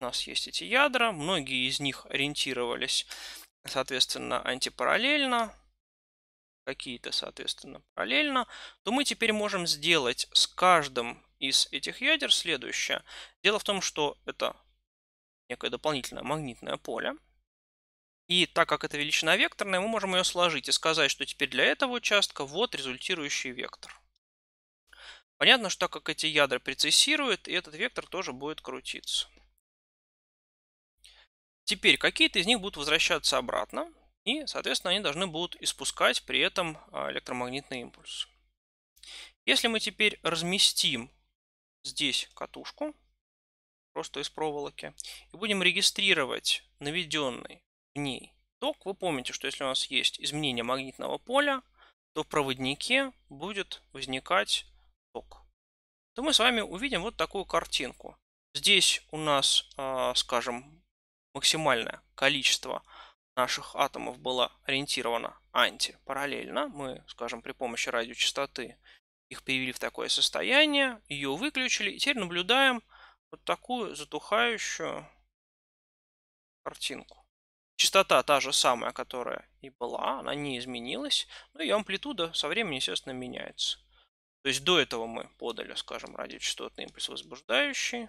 у нас есть эти ядра, многие из них ориентировались, соответственно, антипараллельно, какие-то, соответственно, параллельно, то мы теперь можем сделать с каждым из этих ядер следующее. Дело в том, что это некое дополнительное магнитное поле. И так как это величина векторная, мы можем ее сложить и сказать, что теперь для этого участка вот результирующий вектор. Понятно, что так как эти ядра прецессируют, и этот вектор тоже будет крутиться. Теперь какие-то из них будут возвращаться обратно, и, соответственно, они должны будут испускать при этом а, электромагнитный импульс. Если мы теперь разместим здесь катушку, просто из проволоки, и будем регистрировать наведенный в ней ток. Вы помните, что если у нас есть изменение магнитного поля, то в проводнике будет возникать ток. То мы с вами увидим вот такую картинку. Здесь у нас, а, скажем, максимальное количество наших атомов было ориентировано антипараллельно. Мы, скажем, при помощи радиочастоты их привели в такое состояние, ее выключили, и теперь наблюдаем вот такую затухающую картинку. Частота та же самая, которая и была, она не изменилась, но и амплитуда со временем, естественно, меняется. То есть до этого мы подали, скажем, радиочастотный импульс возбуждающий,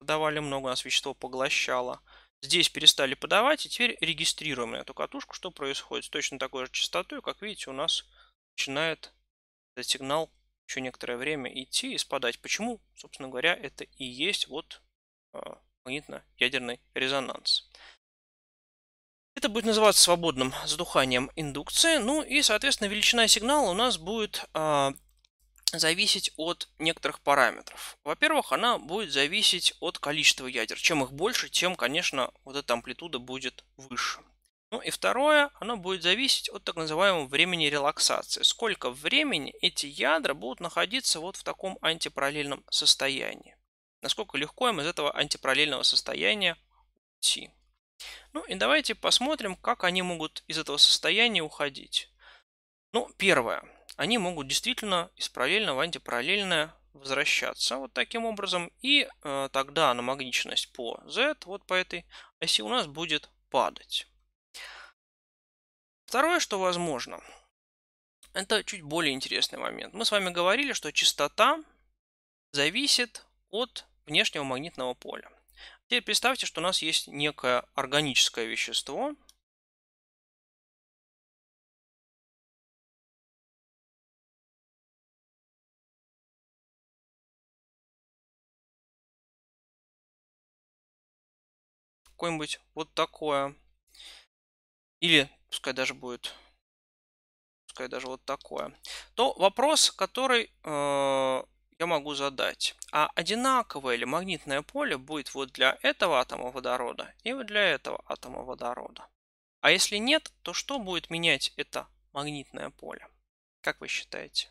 подавали много, у нас вещество поглощало. Здесь перестали подавать, и теперь регистрируем эту катушку, что происходит с точно такой же частотой, как видите, у нас начинает этот сигнал еще некоторое время идти и спадать. Почему, собственно говоря, это и есть вот а, магнитно-ядерный резонанс. Это будет называться свободным задуханием индукции. Ну и, соответственно, величина сигнала у нас будет э, зависеть от некоторых параметров. Во-первых, она будет зависеть от количества ядер. Чем их больше, тем, конечно, вот эта амплитуда будет выше. Ну и второе, оно будет зависеть от так называемого времени релаксации. Сколько времени эти ядра будут находиться вот в таком антипараллельном состоянии. Насколько легко им из этого антипараллельного состояния уйти. Ну и давайте посмотрим, как они могут из этого состояния уходить. Ну, первое. Они могут действительно из параллельного в антипараллельное возвращаться вот таким образом. И э, тогда намагниченность по Z, вот по этой оси, у нас будет падать. Второе, что возможно, это чуть более интересный момент. Мы с вами говорили, что частота зависит от внешнего магнитного поля. Теперь представьте, что у нас есть некое органическое вещество. Какое-нибудь вот такое. Или Пускай даже будет пускай даже вот такое. То вопрос, который э, я могу задать. А одинаковое ли магнитное поле будет вот для этого атома водорода и вот для этого атома водорода? А если нет, то что будет менять это магнитное поле? Как вы считаете?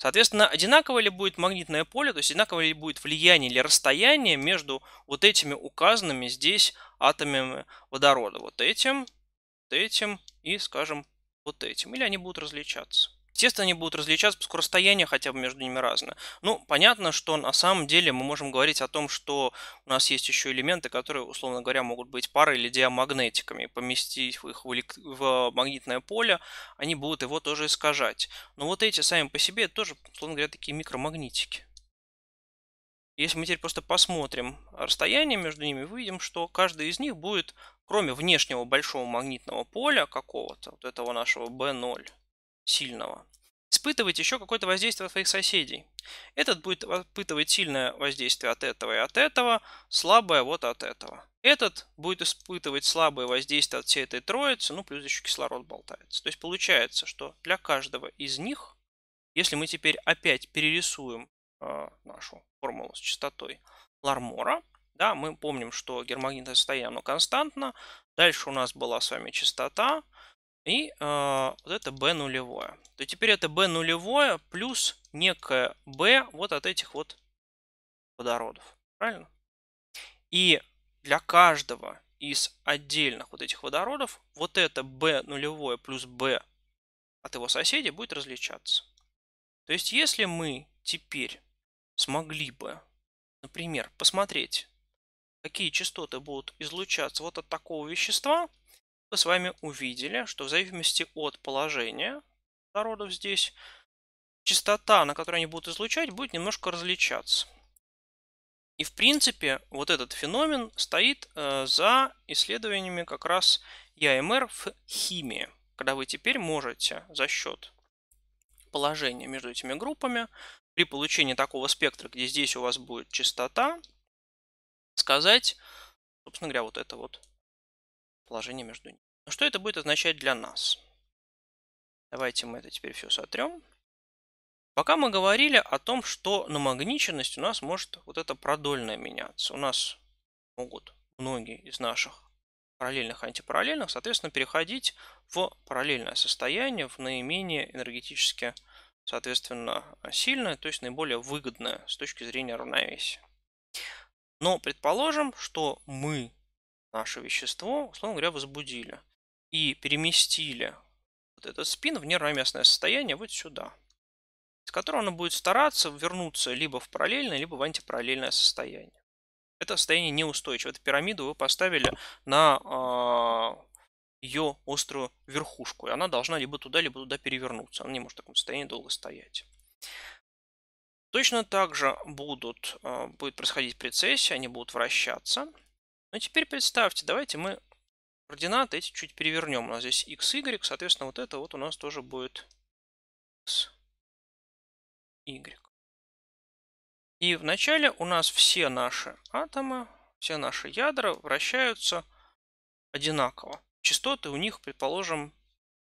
Соответственно, одинаково ли будет магнитное поле, то есть одинаково ли будет влияние или расстояние между вот этими указанными здесь атомами водорода. Вот этим, вот этим и, скажем, вот этим. Или они будут различаться. Естественно, они будут различаться, поскольку расстояние хотя бы между ними разное. Ну, понятно, что на самом деле мы можем говорить о том, что у нас есть еще элементы, которые, условно говоря, могут быть парой или диамагнетиками. поместить их в, элект... в магнитное поле, они будут его тоже искажать. Но вот эти сами по себе тоже, условно говоря, такие микромагнитики. Если мы теперь просто посмотрим расстояние между ними, выйдем, что каждый из них будет кроме внешнего большого магнитного поля какого-то, вот этого нашего B0 сильного, испытывать еще какое-то воздействие от своих соседей. Этот будет испытывать сильное воздействие от этого и от этого, слабое вот от этого. Этот будет испытывать слабое воздействие от всей этой троицы, ну плюс еще кислород болтается. То есть получается, что для каждого из них, если мы теперь опять перерисуем э, нашу формулу с частотой Лармора, да, мы помним, что гермагнитное состояние оно константно. Дальше у нас была с вами частота. И э, вот это B нулевое. То теперь это B нулевое плюс некое B вот от этих вот водородов. Правильно? И для каждого из отдельных вот этих водородов вот это B нулевое плюс B от его соседей будет различаться. То есть если мы теперь смогли бы, например, посмотреть какие частоты будут излучаться вот от такого вещества, мы с вами увидели, что в зависимости от положения водородов здесь, частота, на которой они будут излучать, будет немножко различаться. И в принципе вот этот феномен стоит э, за исследованиями как раз ЯМР а в химии, когда вы теперь можете за счет положения между этими группами при получении такого спектра, где здесь у вас будет частота, сказать, собственно говоря, вот это вот положение между ними. Но что это будет означать для нас? Давайте мы это теперь все сотрем. Пока мы говорили о том, что намагниченность у нас может вот это продольное меняться. У нас могут многие из наших параллельных антипараллельных, соответственно, переходить в параллельное состояние, в наименее энергетически, соответственно, сильное, то есть наиболее выгодное с точки зрения равновесия. Но предположим, что мы наше вещество, условно говоря, возбудили и переместили вот этот спин в неравновесное состояние вот сюда, из которого оно будет стараться вернуться либо в параллельное, либо в антипараллельное состояние. Это состояние неустойчиво. Эту пирамиду вы поставили на э, а, ее острую верхушку, и она должна либо туда, либо туда перевернуться. Она не может в таком состоянии долго стоять. Точно так же будут, а, будет происходить прецессия, они будут вращаться. Но ну, теперь представьте, давайте мы координаты эти чуть перевернем. У нас здесь x, y, соответственно, вот это вот у нас тоже будет x, y. И вначале у нас все наши атомы, все наши ядра вращаются одинаково. Частоты у них, предположим,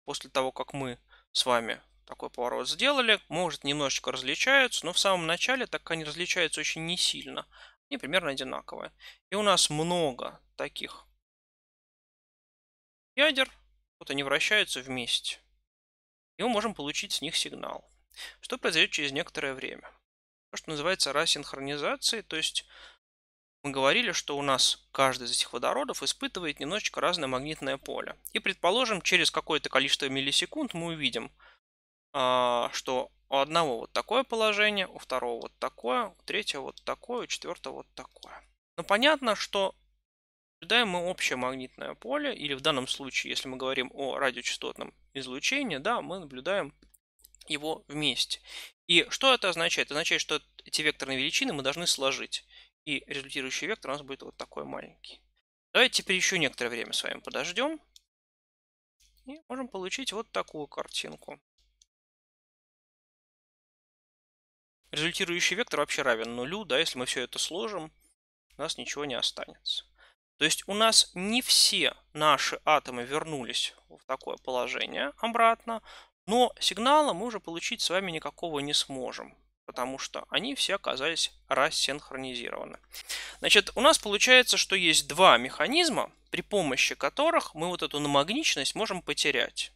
после того, как мы с вами такой поворот сделали. Может, немножечко различаются, но в самом начале, так как они различаются очень не сильно, они примерно одинаковые. И у нас много таких ядер. Вот они вращаются вместе. И мы можем получить с них сигнал. Что произойдет через некоторое время? То, что называется рассинхронизацией, то есть мы говорили, что у нас каждый из этих водородов испытывает немножечко разное магнитное поле. И предположим, через какое-то количество миллисекунд мы увидим, а, что у одного вот такое положение, у второго вот такое, у третьего вот такое, у четвертого вот такое. Но ну, понятно, что наблюдаем мы общее магнитное поле, или в данном случае, если мы говорим о радиочастотном излучении, да, мы наблюдаем его вместе. И что это означает? Это означает, что эти векторные величины мы должны сложить. И результирующий вектор у нас будет вот такой маленький. Давайте теперь еще некоторое время с вами подождем. И можем получить вот такую картинку. результирующий вектор вообще равен нулю, да, если мы все это сложим, у нас ничего не останется. То есть у нас не все наши атомы вернулись в такое положение обратно, но сигнала мы уже получить с вами никакого не сможем, потому что они все оказались рассинхронизированы. Значит, у нас получается, что есть два механизма, при помощи которых мы вот эту намагничность можем потерять.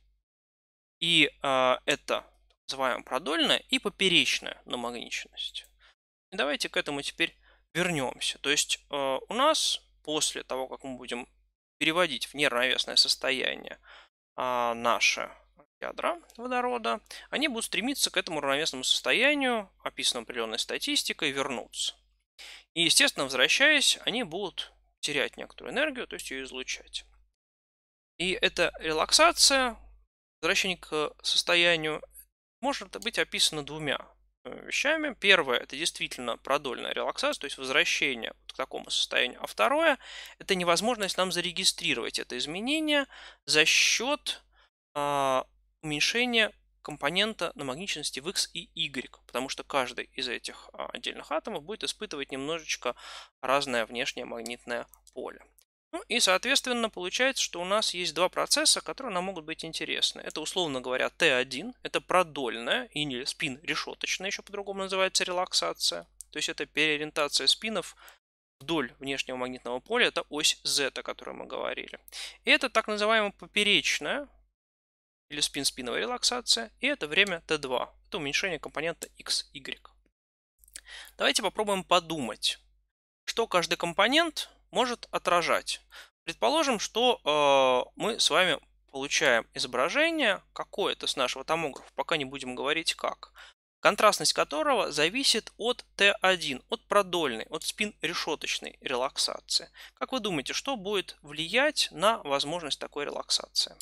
И э, это называем продольная и поперечная намагниченность. И давайте к этому теперь вернемся. То есть э, у нас после того, как мы будем переводить в неравновесное состояние э, наши ядра водорода, они будут стремиться к этому равновесному состоянию, описанному определенной статистикой, вернуться. И, естественно, возвращаясь, они будут терять некоторую энергию, то есть ее излучать. И эта релаксация, возвращение к состоянию, может быть описано двумя э, вещами. Первое – это действительно продольная релаксация, то есть возвращение к такому состоянию. А второе – это невозможность нам зарегистрировать это изменение за счет э, уменьшения компонента на магничности в X и Y, потому что каждый из этих а, отдельных атомов будет испытывать немножечко разное внешнее магнитное поле. Ну и, соответственно, получается, что у нас есть два процесса, которые нам могут быть интересны. Это, условно говоря, Т1, это продольная или спин-решеточная, еще по-другому называется релаксация. То есть это переориентация спинов вдоль внешнего магнитного поля, это ось Z, о которой мы говорили. И это так называемая поперечная или спин-спиновая релаксация, и это время Т2, это уменьшение компонента XY. Давайте попробуем подумать, что каждый компонент может отражать. Предположим, что э, мы с вами получаем изображение какое-то с нашего томографа, пока не будем говорить как, контрастность которого зависит от Т1, от продольной, от спин-решеточной релаксации. Как вы думаете, что будет влиять на возможность такой релаксации?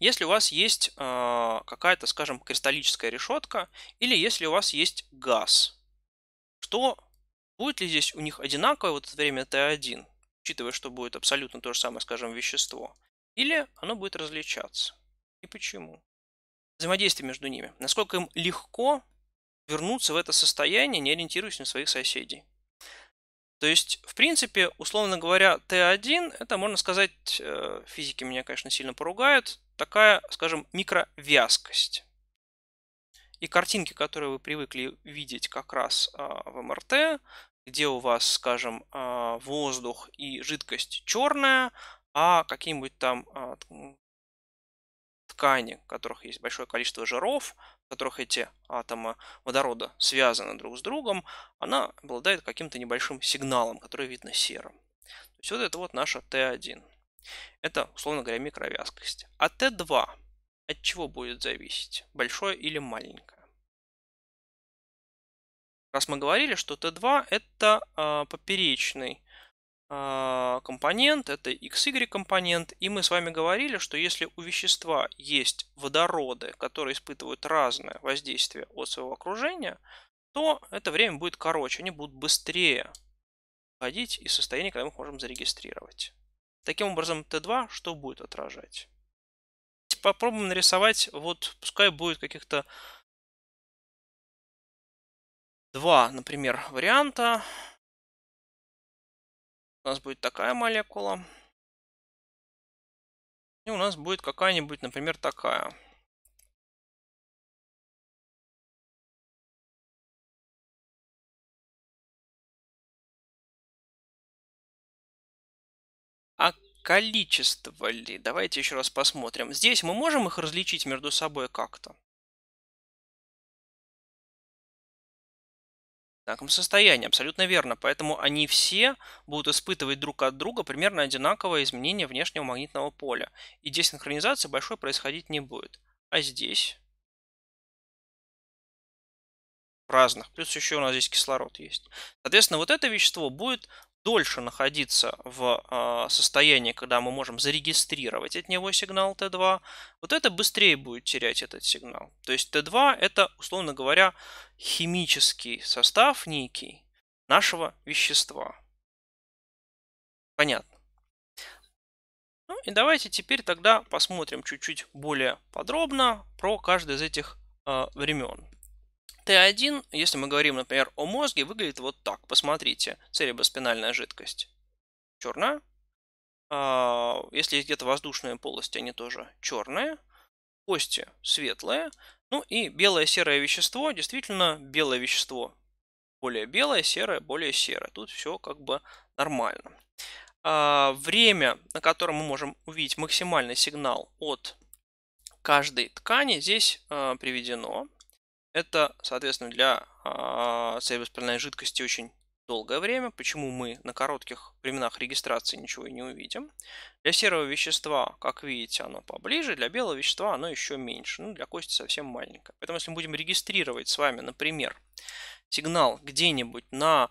Если у вас есть э, какая-то, скажем, кристаллическая решетка, или если у вас есть газ, что Будет ли здесь у них одинаковое вот время t 1 учитывая, что будет абсолютно то же самое, скажем, вещество? Или оно будет различаться? И почему? Взаимодействие между ними. Насколько им легко вернуться в это состояние, не ориентируясь на своих соседей. То есть, в принципе, условно говоря, t 1 это, можно сказать, э, физики меня, конечно, сильно поругают, такая, скажем, микровязкость. И картинки, которые вы привыкли видеть как раз а, в МРТ, где у вас, скажем, а, воздух и жидкость черная, а какие-нибудь там а, ткани, в которых есть большое количество жиров, в которых эти атомы водорода связаны друг с другом, она обладает каким-то небольшим сигналом, который видно серым. То есть вот это вот наша Т1. Это, условно говоря, микровязкость. А Т2 от чего будет зависеть? Большое или маленькое? раз мы говорили, что Т2 это э, поперечный э, компонент, это XY компонент, и мы с вами говорили, что если у вещества есть водороды, которые испытывают разное воздействие от своего окружения, то это время будет короче, они будут быстрее ходить из состояния, когда мы их можем зарегистрировать. Таким образом, Т2 что будет отражать? Попробуем нарисовать, вот пускай будет каких-то два, например, варианта. У нас будет такая молекула. И у нас будет какая-нибудь, например, такая. А количество ли? Давайте еще раз посмотрим. Здесь мы можем их различить между собой как-то? в таком состоянии, абсолютно верно. Поэтому они все будут испытывать друг от друга примерно одинаковое изменение внешнего магнитного поля. И десинхронизации большой происходить не будет. А здесь разных. Плюс еще у нас здесь кислород есть. Соответственно, вот это вещество будет дольше находиться в а, состоянии, когда мы можем зарегистрировать от него сигнал Т2, вот это быстрее будет терять этот сигнал. То есть Т2 это, условно говоря, химический состав некий нашего вещества. Понятно. Ну и давайте теперь тогда посмотрим чуть-чуть более подробно про каждый из этих э, а, времен. Т1, если мы говорим, например, о мозге, выглядит вот так. Посмотрите, цереброспинальная жидкость черная. А, если есть где-то воздушные полости, они тоже черные. Кости светлые. Ну и белое-серое вещество, действительно, белое вещество более белое, серое более серое. Тут все как бы нормально. А, время, на котором мы можем увидеть максимальный сигнал от каждой ткани, здесь а, приведено. Это, соответственно, для э, а, цельвоспаленной жидкости очень долгое время, почему мы на коротких временах регистрации ничего и не увидим. Для серого вещества, как видите, оно поближе, для белого вещества оно еще меньше, ну, для кости совсем маленькое. Поэтому если мы будем регистрировать с вами, например, сигнал где-нибудь на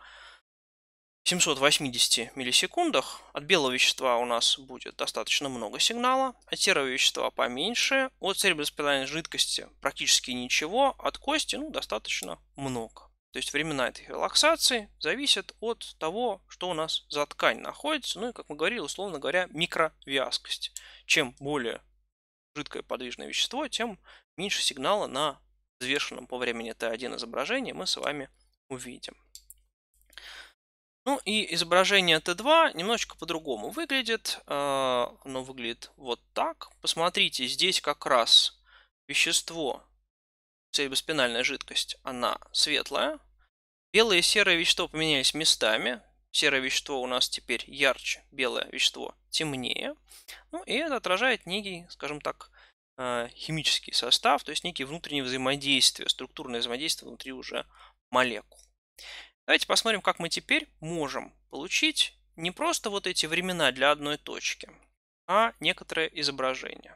780 миллисекундах. От белого вещества у нас будет достаточно много сигнала, от серого вещества поменьше, от цереброспинальной жидкости практически ничего, от кости ну, достаточно много. То есть времена этой релаксации зависят от того, что у нас за ткань находится, ну и, как мы говорили, условно говоря, микровязкость. Чем более жидкое подвижное вещество, тем меньше сигнала на взвешенном по времени Т1 изображении мы с вами увидим. Ну и изображение Т2 немножечко по-другому выглядит. А, оно выглядит вот так. Посмотрите, здесь как раз вещество, цереброспинальная жидкость, она светлая. Белое и серое вещество поменялись местами. Серое вещество у нас теперь ярче, белое вещество темнее. Ну и это отражает некий, скажем так, а, химический состав, то есть некие внутренние взаимодействия, структурное взаимодействие внутри уже молекул. Давайте посмотрим, как мы теперь можем получить не просто вот эти времена для одной точки, а некоторое изображение.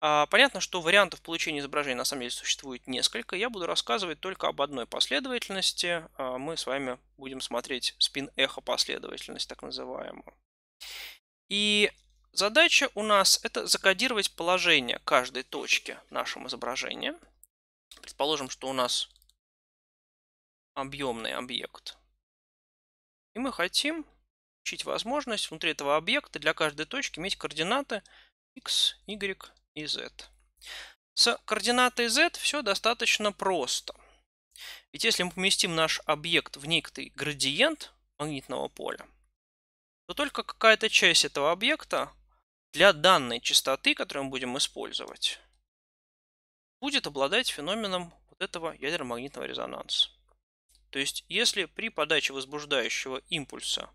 А, понятно, что вариантов получения изображения на самом деле существует несколько. Я буду рассказывать только об одной последовательности. А, мы с вами будем смотреть спин-эхо последовательность, так называемую. И задача у нас это закодировать положение каждой точки в нашем изображении. Предположим, что у нас объемный объект. И мы хотим получить возможность внутри этого объекта для каждой точки иметь координаты x, y и z. С координатой z все достаточно просто. Ведь если мы поместим наш объект в некий градиент магнитного поля, то только какая-то часть этого объекта для данной частоты, которую мы будем использовать, будет обладать феноменом вот этого ядерно-магнитного резонанса. То есть, если при подаче возбуждающего импульса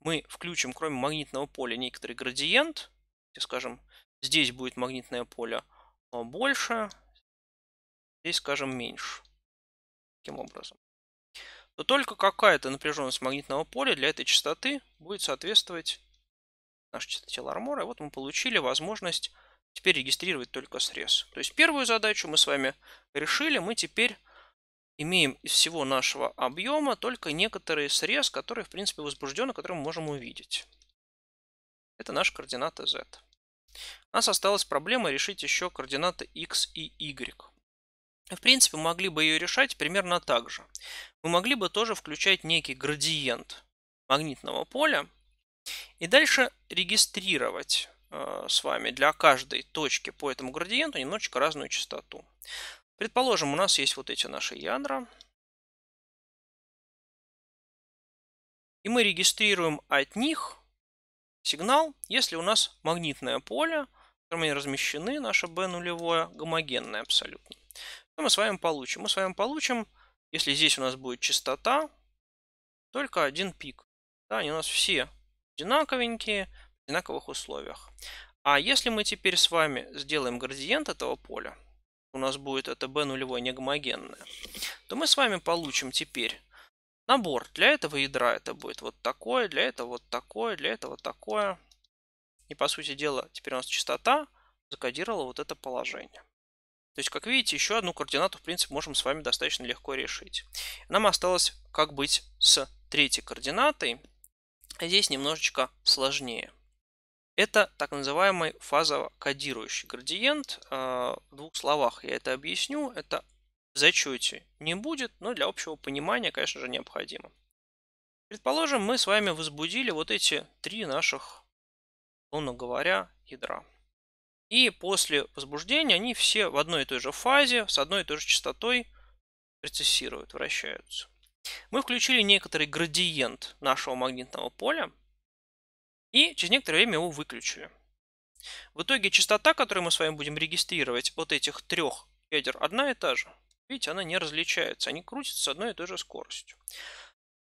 мы включим, кроме магнитного поля, некоторый градиент, скажем, здесь будет магнитное поле а, больше, здесь, скажем, меньше. Таким образом. То только какая-то напряженность магнитного поля для этой частоты будет соответствовать нашей частоте Лармора. И вот мы получили возможность теперь регистрировать только срез. То есть первую задачу мы с вами решили. Мы теперь имеем из всего нашего объема только некоторый срез, который, в принципе, возбужден, который мы можем увидеть. Это наши координаты z. У нас осталась проблема решить еще координаты x и y. В принципе, мы могли бы ее решать примерно так же. Мы могли бы тоже включать некий градиент магнитного поля и дальше регистрировать э, с вами для каждой точки по этому градиенту немножечко разную частоту. Предположим, у нас есть вот эти наши ядра. И мы регистрируем от них сигнал, если у нас магнитное поле, в котором они размещены, наше B нулевое, гомогенное абсолютно. Что мы с вами получим? Мы с вами получим, если здесь у нас будет частота, только один пик. Да, они у нас все одинаковенькие, в одинаковых условиях. А если мы теперь с вами сделаем градиент этого поля, у нас будет это b нулевой негомогенное, то мы с вами получим теперь набор. Для этого ядра это будет вот такое, для этого вот такое, для этого вот такое. И по сути дела теперь у нас частота закодировала вот это положение. То есть, как видите, еще одну координату, в принципе, можем с вами достаточно легко решить. Нам осталось, как быть с третьей координатой. Здесь немножечко сложнее. Это так называемый фазово-кодирующий градиент. А, в двух словах я это объясню. Это в зачете не будет, но для общего понимания, конечно же, необходимо. Предположим, мы с вами возбудили вот эти три наших, условно говоря, ядра. И после возбуждения они все в одной и той же фазе, с одной и той же частотой рецессируют, вращаются. Мы включили некоторый градиент нашего магнитного поля – и через некоторое время его выключили. В итоге частота, которую мы с вами будем регистрировать от этих трех ядер, одна и та же. Видите, она не различается. Они крутятся с одной и той же скоростью.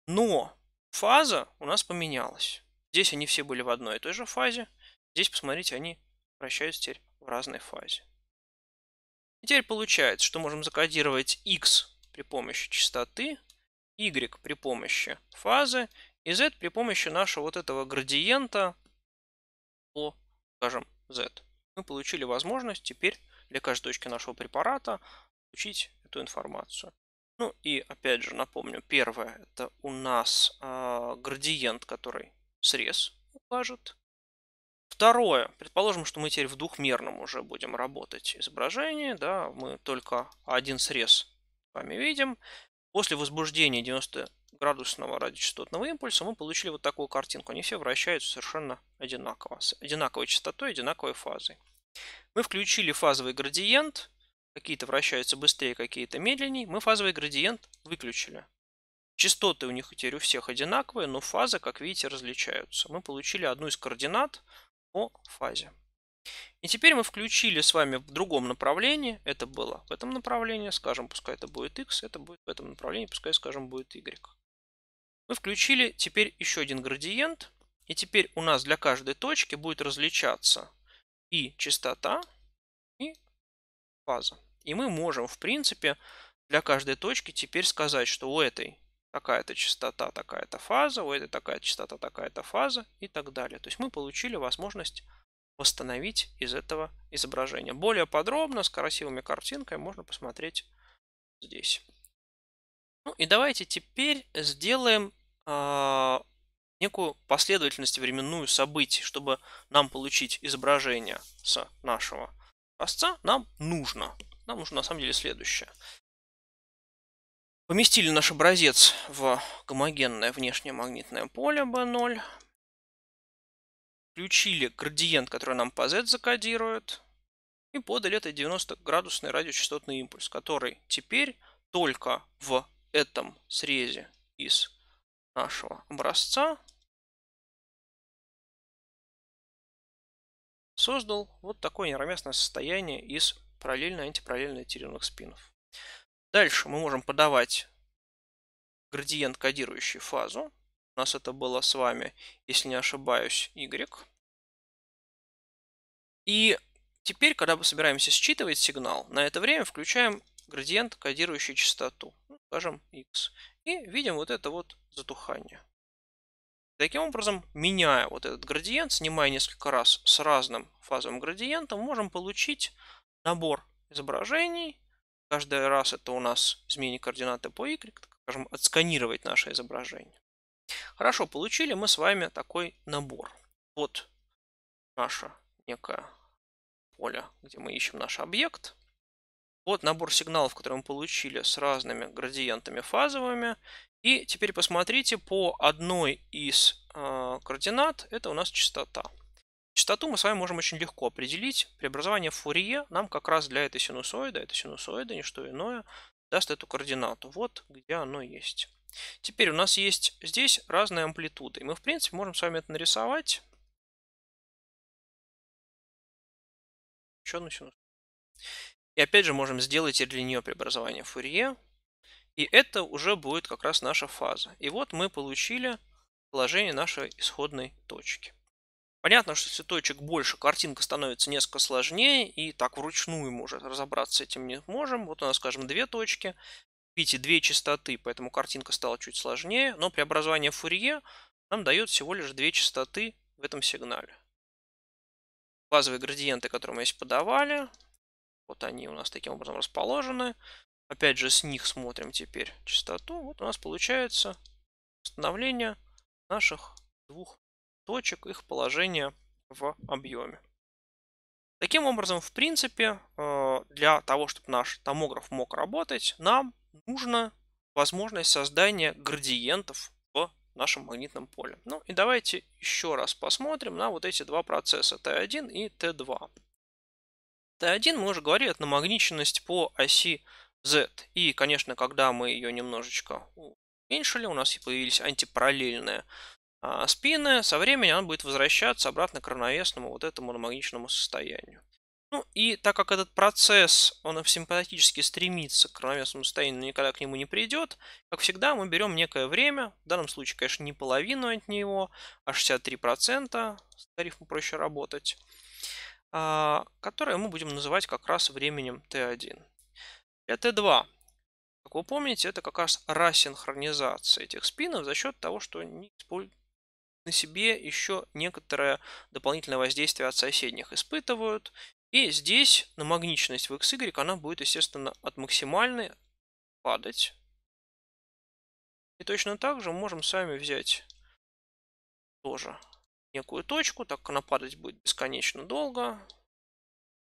Но фаза у нас поменялась. Здесь они все были в одной и той же фазе. Здесь, посмотрите, они вращаются теперь в разной фазе. И теперь получается, что можем закодировать x при помощи частоты, y при помощи фазы и z при помощи нашего вот этого градиента по, скажем, z. Мы получили возможность теперь для каждой точки нашего препарата получить эту информацию. Ну и опять же напомню, первое это у нас э, градиент, который срез укажет. Второе, предположим, что мы теперь в двухмерном уже будем работать изображение, да, мы только один срез с вами видим. После возбуждения 90 градусного радиочастотного импульса, мы получили вот такую картинку. Они все вращаются совершенно одинаково, с одинаковой частотой, одинаковой фазой. Мы включили фазовый градиент, какие-то вращаются быстрее, какие-то медленнее. Мы фазовый градиент выключили. Частоты у них теперь у всех одинаковые, но фазы, как видите, различаются. Мы получили одну из координат по фазе. И теперь мы включили с вами в другом направлении. Это было в этом направлении, скажем, пускай это будет x, это будет в этом направлении, пускай, скажем, будет y. Мы включили теперь еще один градиент. И теперь у нас для каждой точки будет различаться и частота, и фаза. И мы можем, в принципе, для каждой точки теперь сказать, что у этой такая-то частота, такая-то фаза, у этой такая частота, такая-то фаза и так далее. То есть мы получили возможность восстановить из этого изображения. Более подробно, с красивыми картинками можно посмотреть здесь. Ну и давайте теперь сделаем э, некую последовательность временную событий, чтобы нам получить изображение с нашего образца, нам нужно. Нам нужно на самом деле следующее. Поместили наш образец в гомогенное внешнее магнитное поле B0. Включили градиент, который нам по Z закодирует. И подали это 90-градусный радиочастотный импульс, который теперь только в этом срезе из нашего образца создал вот такое неравномерное состояние из параллельно-антипараллельно этерированных спинов. Дальше мы можем подавать градиент, кодирующий фазу. У нас это было с вами, если не ошибаюсь, Y. И теперь, когда мы собираемся считывать сигнал, на это время включаем градиент, кодирующий частоту скажем, x. И видим вот это вот затухание. Таким образом, меняя вот этот градиент, снимая несколько раз с разным фазовым градиентом, можем получить набор изображений. Каждый раз это у нас изменение координаты по y, скажем, отсканировать наше изображение. Хорошо, получили мы с вами такой набор. Вот наше некое поле, где мы ищем наш объект вот набор сигналов, которые мы получили с разными градиентами фазовыми. И теперь посмотрите по одной из э, координат, это у нас частота. Частоту мы с вами можем очень легко определить. Преобразование Фурье нам как раз для этой синусоиды, это синусоида, не что иное, даст эту координату. Вот где оно есть. Теперь у нас есть здесь разные амплитуды. И мы, в принципе, можем с вами это нарисовать. Еще одну синусоиду. И опять же можем сделать и для нее преобразование Фурье. И это уже будет как раз наша фаза. И вот мы получили положение нашей исходной точки. Понятно, что если точек больше, картинка становится несколько сложнее, и так вручную может разобраться с этим не можем. Вот у нас, скажем, две точки. Видите, две частоты, поэтому картинка стала чуть сложнее, но преобразование Фурье нам дает всего лишь две частоты в этом сигнале. Базовые градиенты, которые мы здесь подавали, вот они у нас таким образом расположены. Опять же, с них смотрим теперь частоту. Вот у нас получается установление наших двух точек, их положение в объеме. Таким образом, в принципе, э, для того, чтобы наш томограф мог работать, нам нужна возможность создания градиентов в нашем магнитном поле. Ну и давайте еще раз посмотрим на вот эти два процесса Т1 и Т2. Т1 мы уже говорили, это намагниченность по оси Z. И, конечно, когда мы ее немножечко уменьшили, у нас и появились антипараллельные а, спины, со временем она будет возвращаться обратно к равновесному вот этому намагниченному состоянию. Ну и так как этот процесс, он симпатически стремится к равновесному состоянию, но никогда к нему не придет, как всегда мы берем некое время, в данном случае, конечно, не половину от него, а 63%, с тарифом проще работать. А, которое мы будем называть как раз временем t1. И t2, как вы помните, это как раз рассинхронизация этих спинов за счет того, что они на себе еще некоторое дополнительное воздействие от соседних испытывают. И здесь намагниченность в XY, она будет, естественно, от максимальной падать. И точно так же можем сами взять тоже некую точку, так как она падать будет бесконечно долго,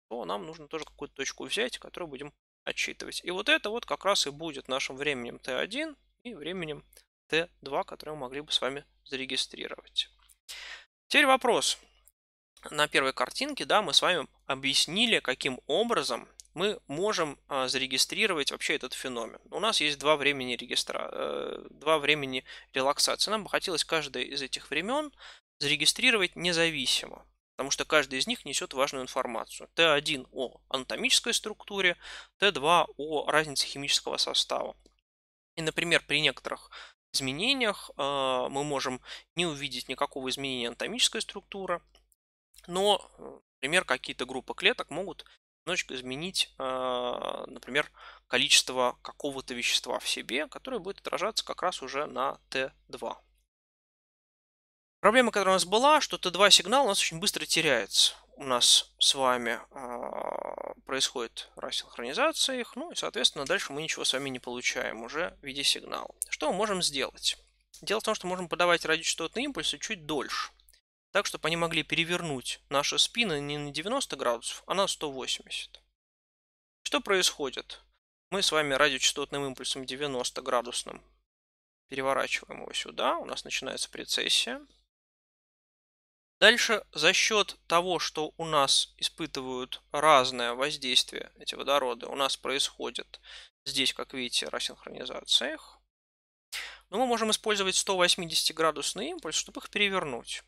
то нам нужно тоже какую-то точку взять, которую будем отчитывать. И вот это вот как раз и будет нашим временем t1 и временем t2, которое мы могли бы с вами зарегистрировать. Теперь вопрос. На первой картинке да, мы с вами объяснили, каким образом мы можем а, зарегистрировать вообще этот феномен. У нас есть два времени, регистра... Э, два времени релаксации. Нам бы хотелось каждое из этих времен зарегистрировать независимо, потому что каждый из них несет важную информацию. Т1 о анатомической структуре, Т2 о разнице химического состава. И, например, при некоторых изменениях э, мы можем не увидеть никакого изменения анатомической структуры, но, э, например, какие-то группы клеток могут немножечко изменить, э, например, количество какого-то вещества в себе, которое будет отражаться как раз уже на Т2. Проблема, которая у нас была, что Т2 сигнал у нас очень быстро теряется. У нас с вами э, происходит рассинхронизация их, ну и, соответственно, дальше мы ничего с вами не получаем уже в виде сигнала. Что мы можем сделать? Дело в том, что можем подавать радиочастотные импульсы чуть дольше, так, чтобы они могли перевернуть наши спины не на 90 градусов, а на 180. Что происходит? Мы с вами радиочастотным импульсом 90 градусным переворачиваем его сюда, у нас начинается прецессия – Дальше за счет того, что у нас испытывают разное воздействие эти водороды, у нас происходит здесь, как видите, рассинхронизация их. Но мы можем использовать 180 градусный импульс, чтобы их перевернуть.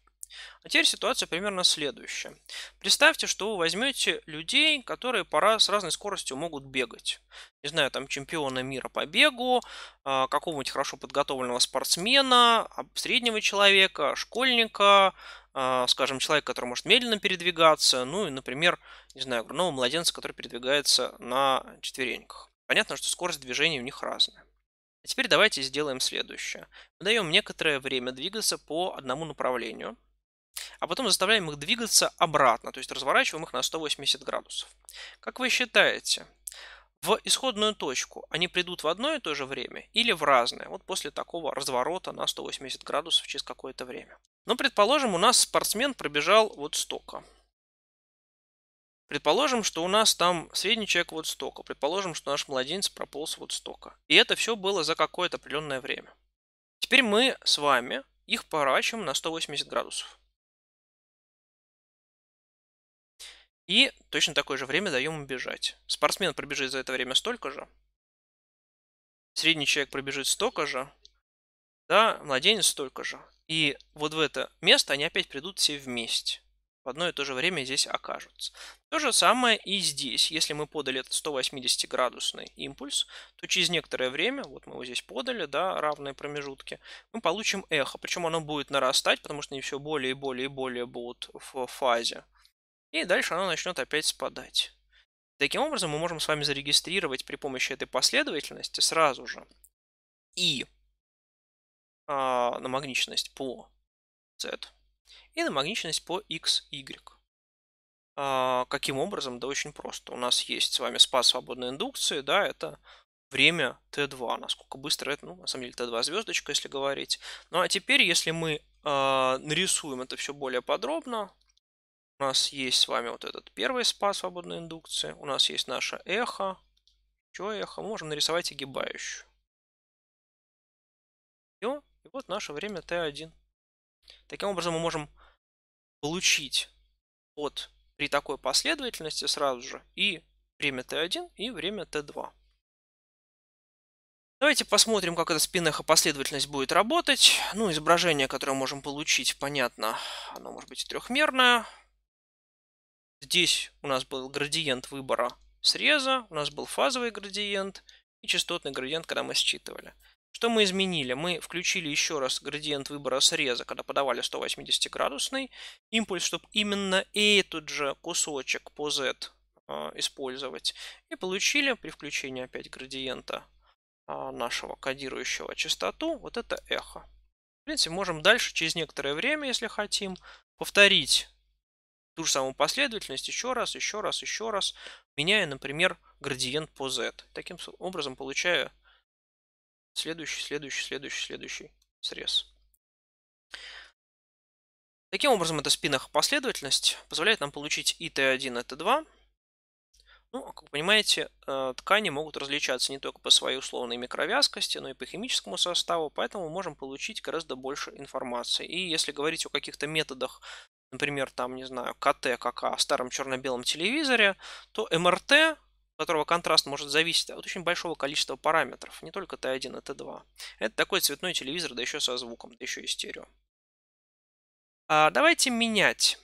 А теперь ситуация примерно следующая. Представьте, что вы возьмете людей, которые пора с разной скоростью могут бегать. Не знаю, там чемпиона мира по бегу, а, какого-нибудь хорошо подготовленного спортсмена, а, среднего человека, школьника, а, скажем, человека, который может медленно передвигаться, ну и, например, не знаю, грудного младенца, который передвигается на четвереньках. Понятно, что скорость движения у них разная. А теперь давайте сделаем следующее. Мы даем некоторое время двигаться по одному направлению – а потом заставляем их двигаться обратно, то есть разворачиваем их на 180 градусов. Как вы считаете, в исходную точку они придут в одно и то же время или в разное, вот после такого разворота на 180 градусов через какое-то время. Но ну, предположим, у нас спортсмен пробежал вот столько. Предположим, что у нас там средний человек вот столько. Предположим, что наш младенец прополз вот столько. И это все было за какое-то определенное время. Теперь мы с вами их поворачиваем на 180 градусов. И точно такое же время даем ему бежать. Спортсмен пробежит за это время столько же. Средний человек пробежит столько же. Да, младенец столько же. И вот в это место они опять придут все вместе. В одно и то же время здесь окажутся. То же самое и здесь. Если мы подали этот 180-градусный импульс, то через некоторое время, вот мы его здесь подали, да, равные промежутки, мы получим эхо. Причем оно будет нарастать, потому что они все более и более и более будут в фазе. И дальше оно начнет опять спадать. Таким образом, мы можем с вами зарегистрировать при помощи этой последовательности сразу же и э, а, намагниченность по z и намагниченность по x, y. Э, каким образом? Да очень просто. У нас есть с вами спад свободной индукции, да, это время t2, насколько быстро это, ну, на самом деле t2 звездочка, если говорить. Ну а теперь, если мы э, нарисуем это все более подробно, у нас есть с вами вот этот первый спа свободной индукции. У нас есть наше эхо. Что эхо? Мы можем нарисовать огибающую. И вот наше время t1. Таким образом мы можем получить от при такой последовательности сразу же и время t1, и время t2. Давайте посмотрим, как эта спин-эхо последовательность будет работать. Ну, изображение, которое мы можем получить, понятно, оно может быть трехмерное. Здесь у нас был градиент выбора среза, у нас был фазовый градиент и частотный градиент, когда мы считывали. Что мы изменили? Мы включили еще раз градиент выбора среза, когда подавали 180-градусный импульс, чтобы именно этот же кусочек по Z а, использовать. И получили при включении опять градиента а, нашего кодирующего частоту вот это эхо. В принципе, можем дальше через некоторое время, если хотим, повторить ту же самую последовательность еще раз, еще раз, еще раз, меняя, например, градиент по z. Таким образом получаю следующий, следующий, следующий, следующий срез. Таким образом, эта спинах последовательность позволяет нам получить и t1, и t2. Ну, а, как вы понимаете, э, ткани могут различаться не только по своей условной микровязкости, но и по химическому составу, поэтому мы можем получить гораздо больше информации. И если говорить о каких-то методах например, там, не знаю, КТ, как о старом черно-белом телевизоре, то МРТ, которого контраст может зависеть от очень большого количества параметров, не только Т1 и Т2. Это такой цветной телевизор, да еще со звуком, да еще и стерео. А давайте менять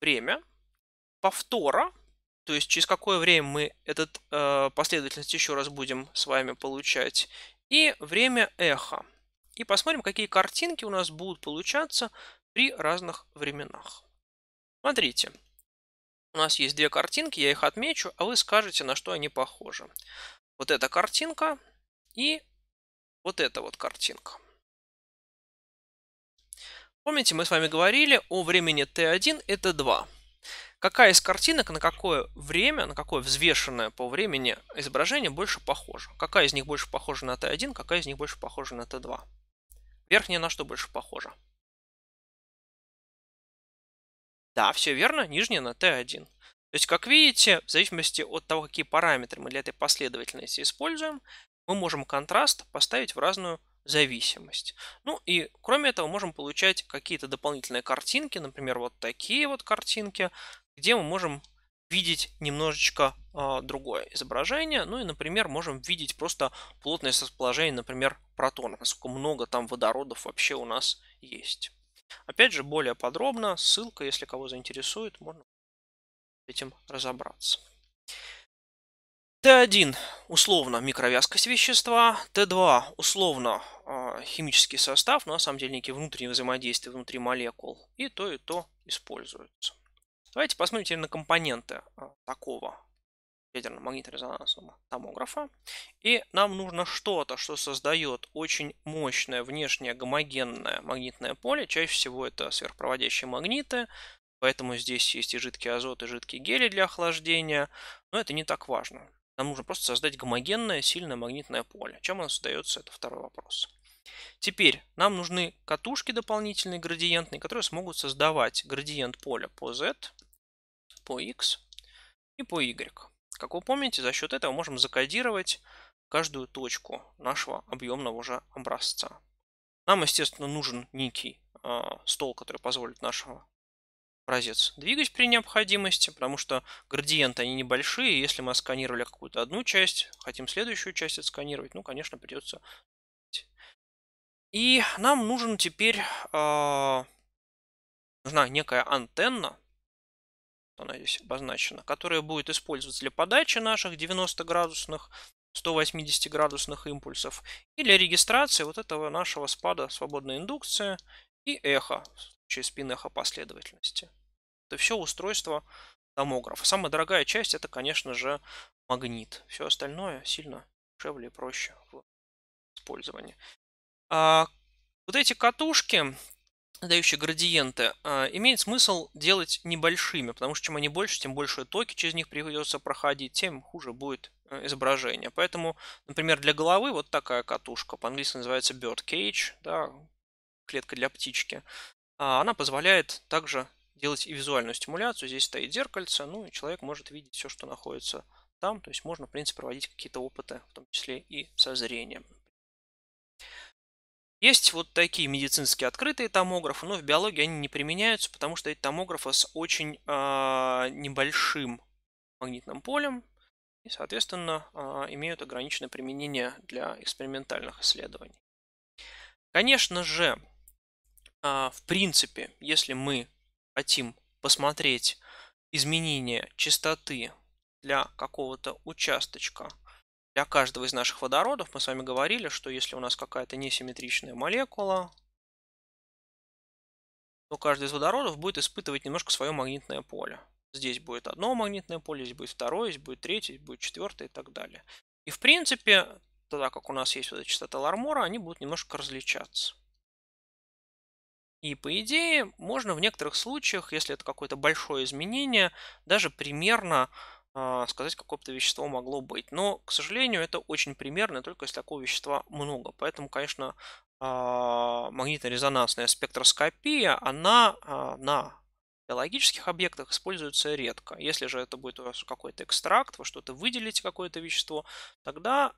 время повтора, то есть через какое время мы этот э, последовательность еще раз будем с вами получать, и время эха. И посмотрим, какие картинки у нас будут получаться при разных временах. Смотрите, у нас есть две картинки, я их отмечу, а вы скажете, на что они похожи. Вот эта картинка и вот эта вот картинка. Помните, мы с вами говорили о времени t1 это 2. Какая из картинок на какое время, на какое взвешенное по времени изображение больше похоже? Какая из них больше похожа на t1, какая из них больше похожа на t2? Верхняя на что больше похожа? Да, все верно, нижняя на t 1 То есть, как видите, в зависимости от того, какие параметры мы для этой последовательности используем, мы можем контраст поставить в разную зависимость. Ну и кроме этого можем получать какие-то дополнительные картинки, например, вот такие вот картинки, где мы можем видеть немножечко э, другое изображение. Ну и, например, можем видеть просто плотность расположения, например, протонов, насколько много там водородов вообще у нас есть. Опять же, более подробно, ссылка, если кого заинтересует, можно этим разобраться. Т1 условно микровязкость вещества, Т2 условно э, химический состав, но на самом деле некие внутренние взаимодействия внутри молекул, и то и то используются. Давайте посмотрим на компоненты а, такого ядерно-магнитно-резонансного томографа. И нам нужно что-то, что создает очень мощное внешнее гомогенное магнитное поле. Чаще всего это сверхпроводящие магниты, поэтому здесь есть и жидкий азот, и жидкий гели для охлаждения. Но это не так важно. Нам нужно просто создать гомогенное сильное магнитное поле. Чем оно создается, это второй вопрос. Теперь нам нужны катушки дополнительные, градиентные, которые смогут создавать градиент поля по Z, по X и по Y. Как вы помните, за счет этого можем закодировать каждую точку нашего объемного уже образца. Нам, естественно, нужен некий э, стол, который позволит нашего образец двигать при необходимости, потому что градиенты они небольшие, если мы сканировали какую-то одну часть, хотим следующую часть отсканировать, ну, конечно, придется. И нам нужен теперь э, нужна некая антенна, она здесь обозначена, которая будет использоваться для подачи наших 90-градусных, 180-градусных импульсов и для регистрации вот этого нашего спада свободной индукции и эхо, в случае спин-эхо последовательности. Это все устройство томографа. Самая дорогая часть это, конечно же, магнит. Все остальное сильно дешевле и проще в использовании. А, вот эти катушки, дающие градиенты, а, имеет смысл делать небольшими, потому что чем они больше, тем больше токи через них придется проходить, тем хуже будет а, изображение. Поэтому, например, для головы вот такая катушка, по-английски называется bird cage, да, клетка для птички, а, она позволяет также делать и визуальную стимуляцию. Здесь стоит зеркальце, ну и человек может видеть все, что находится там. То есть можно, в принципе, проводить какие-то опыты, в том числе и со зрением. Есть вот такие медицинские открытые томографы, но в биологии они не применяются, потому что это томографы с очень э, небольшим магнитным полем и, соответственно, э, имеют ограниченное применение для экспериментальных исследований. Конечно же, э, в принципе, если мы хотим посмотреть изменение частоты для какого-то участочка для каждого из наших водородов мы с вами говорили, что если у нас какая-то несимметричная молекула, то каждый из водородов будет испытывать немножко свое магнитное поле. Здесь будет одно магнитное поле, здесь будет второе, здесь будет третье, здесь будет четвертое и так далее. И в принципе, так как у нас есть вот эта частота Лармора, они будут немножко различаться. И по идее, можно в некоторых случаях, если это какое-то большое изменение, даже примерно а, сказать, какое-то вещество могло быть. Но, к сожалению, это очень примерно, только если такого вещества много. Поэтому, конечно, а, магнитно-резонансная спектроскопия, она а, на биологических объектах используется редко. Если же это будет у вас какой-то экстракт, вы что-то выделите, какое-то вещество, тогда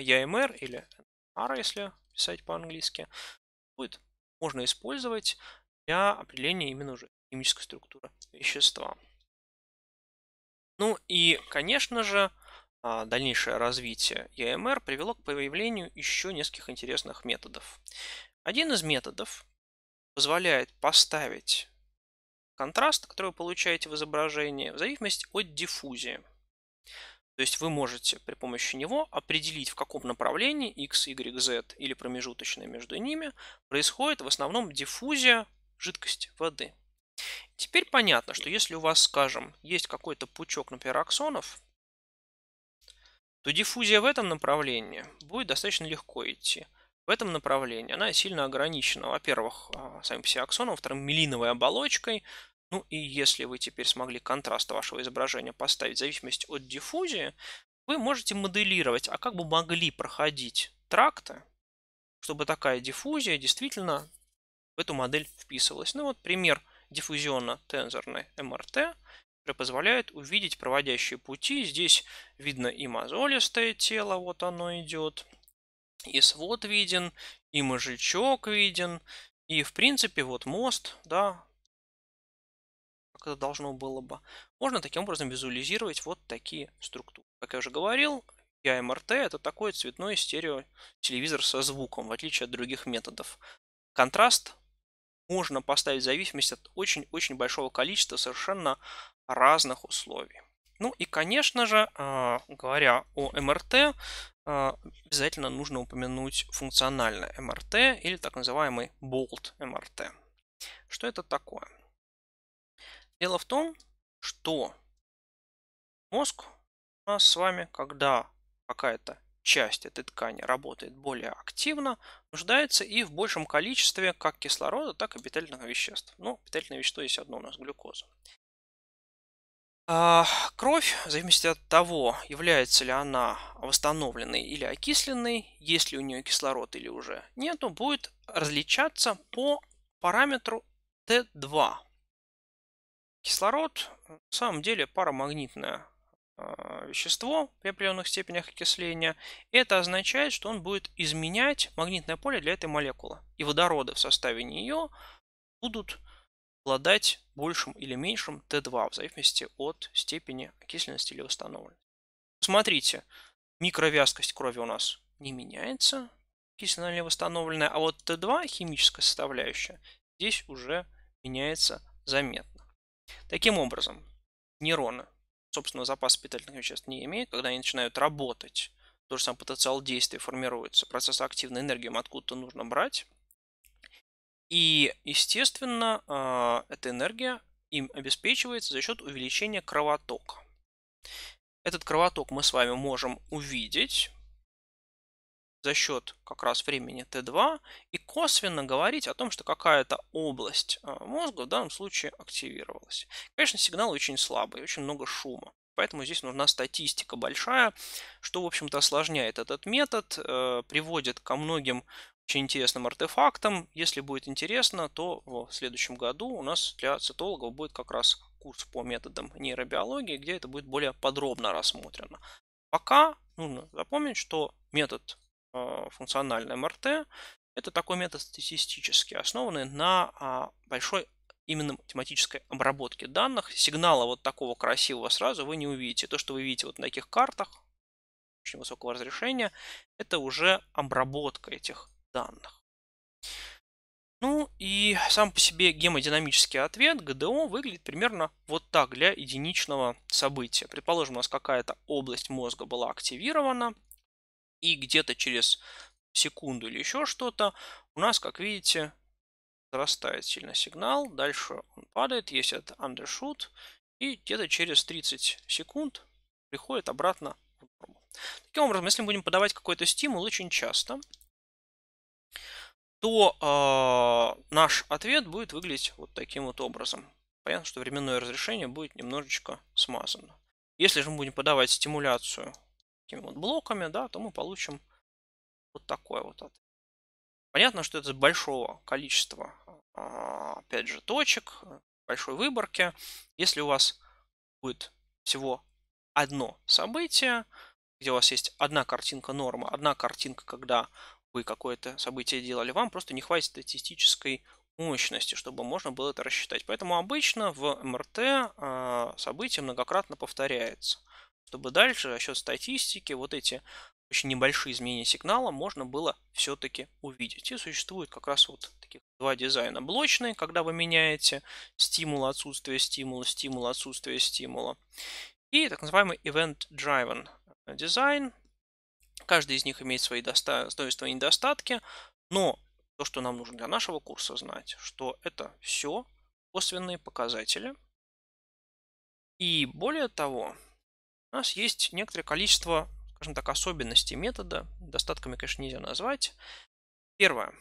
ЯМР или NR, если писать по-английски, будет можно использовать для определения именно уже химической структуры вещества. Ну и, конечно же, а, дальнейшее развитие EMR привело к появлению еще нескольких интересных методов. Один из методов позволяет поставить контраст, который вы получаете в изображении, в зависимости от диффузии. То есть вы можете при помощи него определить, в каком направлении x, y, z или промежуточное между ними происходит в основном диффузия жидкости воды. Теперь понятно, что если у вас, скажем, есть какой-то пучок, например, аксонов, то диффузия в этом направлении будет достаточно легко идти. В этом направлении она сильно ограничена, во-первых, а, самим псиаксоном, во-вторых, мелиновой оболочкой. Ну и если вы теперь смогли контраст вашего изображения поставить в зависимости от диффузии, вы можете моделировать, а как бы могли проходить тракты, чтобы такая диффузия действительно в эту модель вписывалась. Ну вот пример диффузионно-тензорной МРТ, который позволяет увидеть проводящие пути. Здесь видно и мозолистое тело, вот оно идет, и свод виден, и мозжечок виден, и в принципе вот мост, да, как это должно было бы. Можно таким образом визуализировать вот такие структуры. Как я уже говорил, я МРТ это такой цветной стерео телевизор со звуком, в отличие от других методов. Контраст можно поставить в зависимость от очень-очень большого количества совершенно разных условий. Ну и, конечно же, а, говоря о МРТ, а, обязательно нужно упомянуть функциональное МРТ или так называемый болт МРТ. Что это такое? Дело в том, что мозг у нас с вами, когда какая-то часть этой ткани работает более активно, нуждается и в большем количестве как кислорода, так и питательных веществ. Ну, питательное вещество есть одно у нас, глюкоза. А, кровь, в зависимости от того, является ли она восстановленной или окисленной, есть ли у нее кислород или уже нету, будет различаться по параметру Т2. Кислород, на самом деле, парамагнитная а, вещество при определенных степенях окисления, это означает, что он будет изменять магнитное поле для этой молекулы. И водороды в составе нее будут обладать большим или меньшим Т2 в зависимости от степени окисленности или восстановленности. Смотрите, микровязкость крови у нас не меняется, окисленная или восстановленная, а вот Т2, химическая составляющая, здесь уже меняется заметно. Таким образом, нейроны собственно, запас питательных веществ не имеет, когда они начинают работать, то же самое потенциал действия формируется, процесс активной энергии им откуда-то нужно брать. И, естественно, а, эта энергия им обеспечивается за счет увеличения кровотока. Этот кровоток мы с вами можем увидеть за счет как раз времени Т2 и косвенно говорить о том, что какая-то область э, мозга в данном случае активировалась. Конечно, сигнал очень слабый, очень много шума. Поэтому здесь нужна статистика большая, что, в общем-то, осложняет этот метод, э, приводит ко многим очень интересным артефактам. Если будет интересно, то в следующем году у нас для цитологов будет как раз курс по методам нейробиологии, где это будет более подробно рассмотрено. Пока нужно запомнить, что метод а, функциональное МРТ. Это такой метод статистически основанный на а, большой именно математической обработке данных. Сигнала вот такого красивого сразу вы не увидите. То, что вы видите вот на таких картах, очень высокого разрешения, это уже обработка этих данных. Ну и сам по себе гемодинамический ответ ГДО выглядит примерно вот так для единичного события. Предположим, у нас какая-то область мозга была активирована, и где-то через секунду или еще что-то у нас, как видите, возрастает сильно сигнал. Дальше он падает, есть этот undershoot. И где-то через 30 секунд приходит обратно в норму. Таким образом, если мы будем подавать какой-то стимул очень часто, то э, наш ответ будет выглядеть вот таким вот образом. Понятно, что временное разрешение будет немножечко смазано. Если же мы будем подавать стимуляцию такими вот блоками, да, то мы получим вот такое вот Понятно, что это большого количества, а, опять же, точек, э, большой выборки. Если у вас будет всего одно событие, где у вас есть одна картинка нормы, одна картинка, когда вы какое-то событие делали, вам просто не хватит статистической мощности, чтобы можно было это рассчитать. Поэтому обычно в МРТ а, событие многократно повторяется чтобы дальше за счет статистики вот эти очень небольшие изменения сигнала можно было все-таки увидеть. И существует как раз вот таких два дизайна. Блочный, когда вы меняете стимул, отсутствие стимула, стимул, отсутствие стимула. И так называемый event-driven э, дизайн. Каждый из них имеет свои достоинства и недостатки, но то, что нам нужно для нашего курса знать, что это все косвенные показатели. И более того, у нас есть некоторое количество, скажем так, особенностей метода. Достатками, конечно, нельзя назвать. Первое.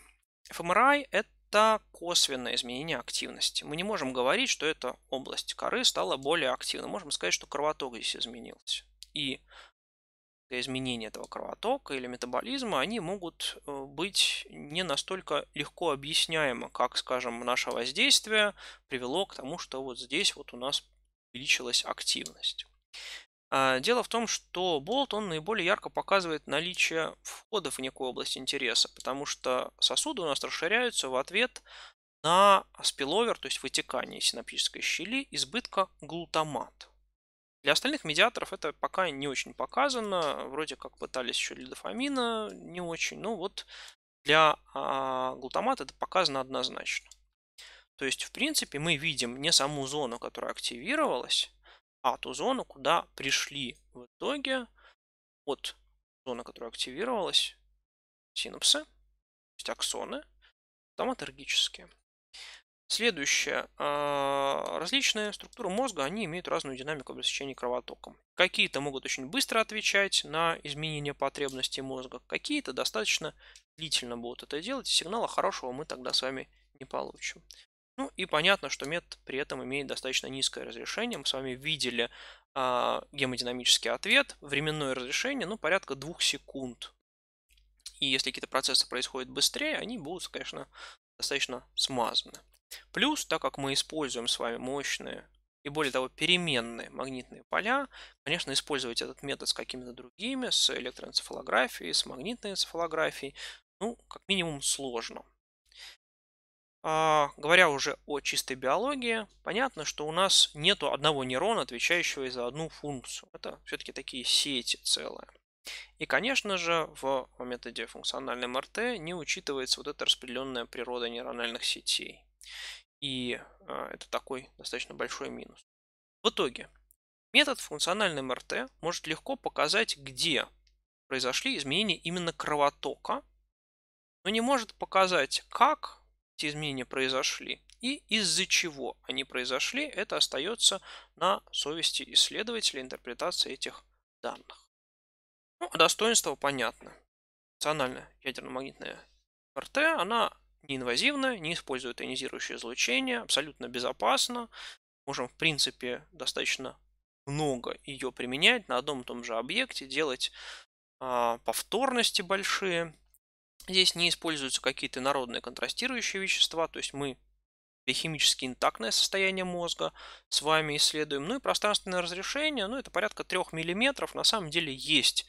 fMRI – это косвенное изменение активности. Мы не можем говорить, что эта область коры стала более активной. Можем сказать, что кровоток здесь изменился. И изменения этого кровотока или метаболизма, они могут э, быть не настолько легко объясняемы, как, скажем, наше воздействие привело к тому, что вот здесь вот у нас увеличилась активность. А, дело в том, что болт, он наиболее ярко показывает наличие входов в некую область интереса, потому что сосуды у нас расширяются в ответ на спиловер, то есть вытекание синаптической щели, избытка глутамат. Для остальных медиаторов это пока не очень показано, вроде как пытались еще лидофамина, не очень, но вот для а, глутамата это показано однозначно. То есть, в принципе, мы видим не саму зону, которая активировалась, а ту зону, куда пришли в итоге от зоны, которая активировалась, синапсы, то есть аксоны, томатергические. Следующее. А, различные структуры мозга, они имеют разную динамику обеспечения кровотоком. Какие-то могут очень быстро отвечать на изменение потребностей мозга, какие-то достаточно длительно будут это делать, и сигнала хорошего мы тогда с вами не получим. Ну и понятно, что метод при этом имеет достаточно низкое разрешение. Мы с вами видели а, гемодинамический ответ, временное разрешение, ну, порядка двух секунд. И если какие-то процессы происходят быстрее, они будут, конечно, достаточно смазаны. Плюс, так как мы используем с вами мощные и более того переменные магнитные поля, конечно, использовать этот метод с какими-то другими, с электроэнцефалографией, с магнитной энцефалографией, ну, как минимум сложно. А, говоря уже о чистой биологии, понятно, что у нас нет одного нейрона, отвечающего за одну функцию. Это все-таки такие сети целые. И, конечно же, в методе функциональной МРТ не учитывается вот эта распределенная природа нейрональных сетей. И а, это такой достаточно большой минус. В итоге, метод функциональной МРТ может легко показать, где произошли изменения именно кровотока, но не может показать, как эти изменения произошли и из-за чего они произошли, это остается на совести исследователя интерпретации этих данных. Ну, а достоинство понятно. Национальная ядерно-магнитная РТ, она неинвазивная, не использует ионизирующее излучение, абсолютно безопасна. Можем, в принципе, достаточно много ее применять на одном и том же объекте, делать а, повторности большие. Здесь не используются какие-то народные контрастирующие вещества, то есть мы химически интактное состояние мозга с вами исследуем. Ну и пространственное разрешение, ну это порядка 3 мм, на самом деле есть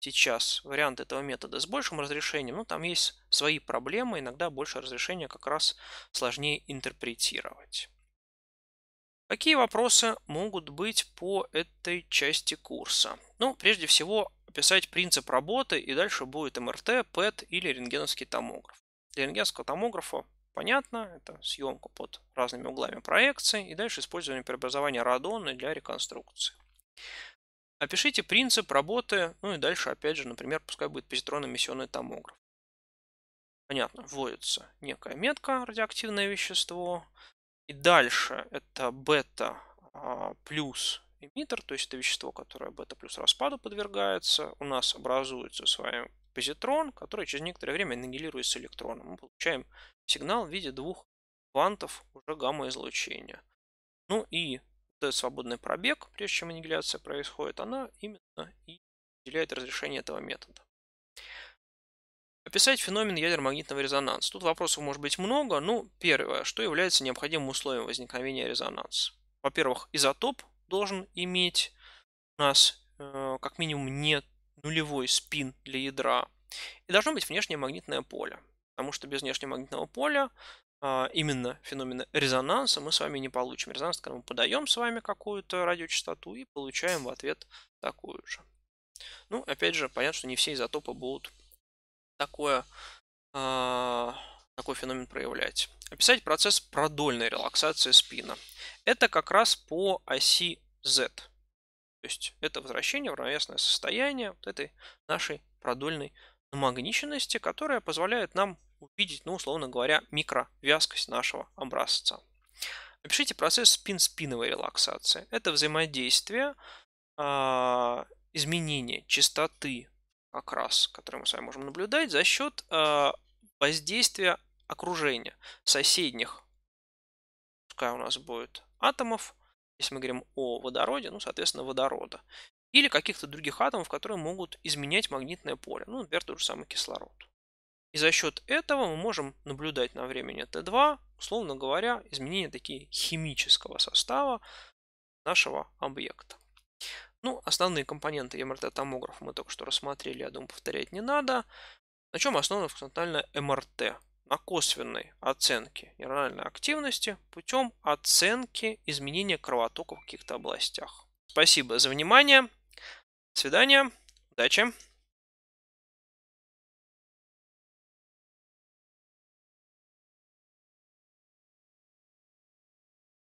сейчас вариант этого метода с большим разрешением, но там есть свои проблемы, иногда больше разрешения как раз сложнее интерпретировать. Какие вопросы могут быть по этой части курса? Ну, прежде всего, описать принцип работы, и дальше будет МРТ, ПЭТ или рентгеновский томограф. Для рентгенского томографа понятно, это съемка под разными углами проекции, и дальше использование преобразования радона для реконструкции. Опишите принцип работы, ну и дальше, опять же, например, пускай будет позитронно-эмиссионный томограф. Понятно, вводится некая метка, радиоактивное вещество, и дальше это бета а, плюс эмиттер, то есть это вещество, которое бета плюс распаду подвергается, у нас образуется с вами позитрон, который через некоторое время аннигилируется электроном. Мы получаем сигнал в виде двух квантов уже гамма-излучения. Ну и вот этот свободный пробег, прежде чем аннигиляция происходит, она именно и определяет разрешение этого метода. Описать феномен ядерно-магнитного резонанса. Тут вопросов может быть много. Ну, первое, что является необходимым условием возникновения резонанса? Во-первых, изотоп должен иметь у нас э, как минимум не нулевой спин для ядра. И должно быть внешнее магнитное поле. Потому что без внешнего магнитного поля э, именно феномена резонанса мы с вами не получим. Резонанс, когда мы подаем с вами какую-то радиочастоту и получаем в ответ такую же. Ну, опять же, понятно, что не все изотопы будут такое, э, такой феномен проявлять. Описать процесс продольной релаксации спина. Это как раз по оси z. То есть это возвращение в равновесное состояние вот этой нашей продольной намагниченности, которая позволяет нам увидеть, ну, условно говоря, микровязкость нашего образца. Напишите процесс спин-спиновой релаксации. Это взаимодействие э, изменения частоты как раз, которое мы с вами можем наблюдать, за счет э, воздействия окружения соседних, пускай у нас будет атомов, если мы говорим о водороде, ну, соответственно, водорода. Или каких-то других атомов, которые могут изменять магнитное поле. Ну, например, тот же самый кислород. И за счет этого мы можем наблюдать на времени Т2, условно говоря, изменения такие химического состава нашего объекта. Ну, основные компоненты МРТ-томографа мы только что рассмотрели, я думаю, повторять не надо. На чем основана функциональная МРТ? косвенной оценки нейрональной активности путем оценки изменения кровотока в каких-то областях. Спасибо за внимание. До свидания. Удачи.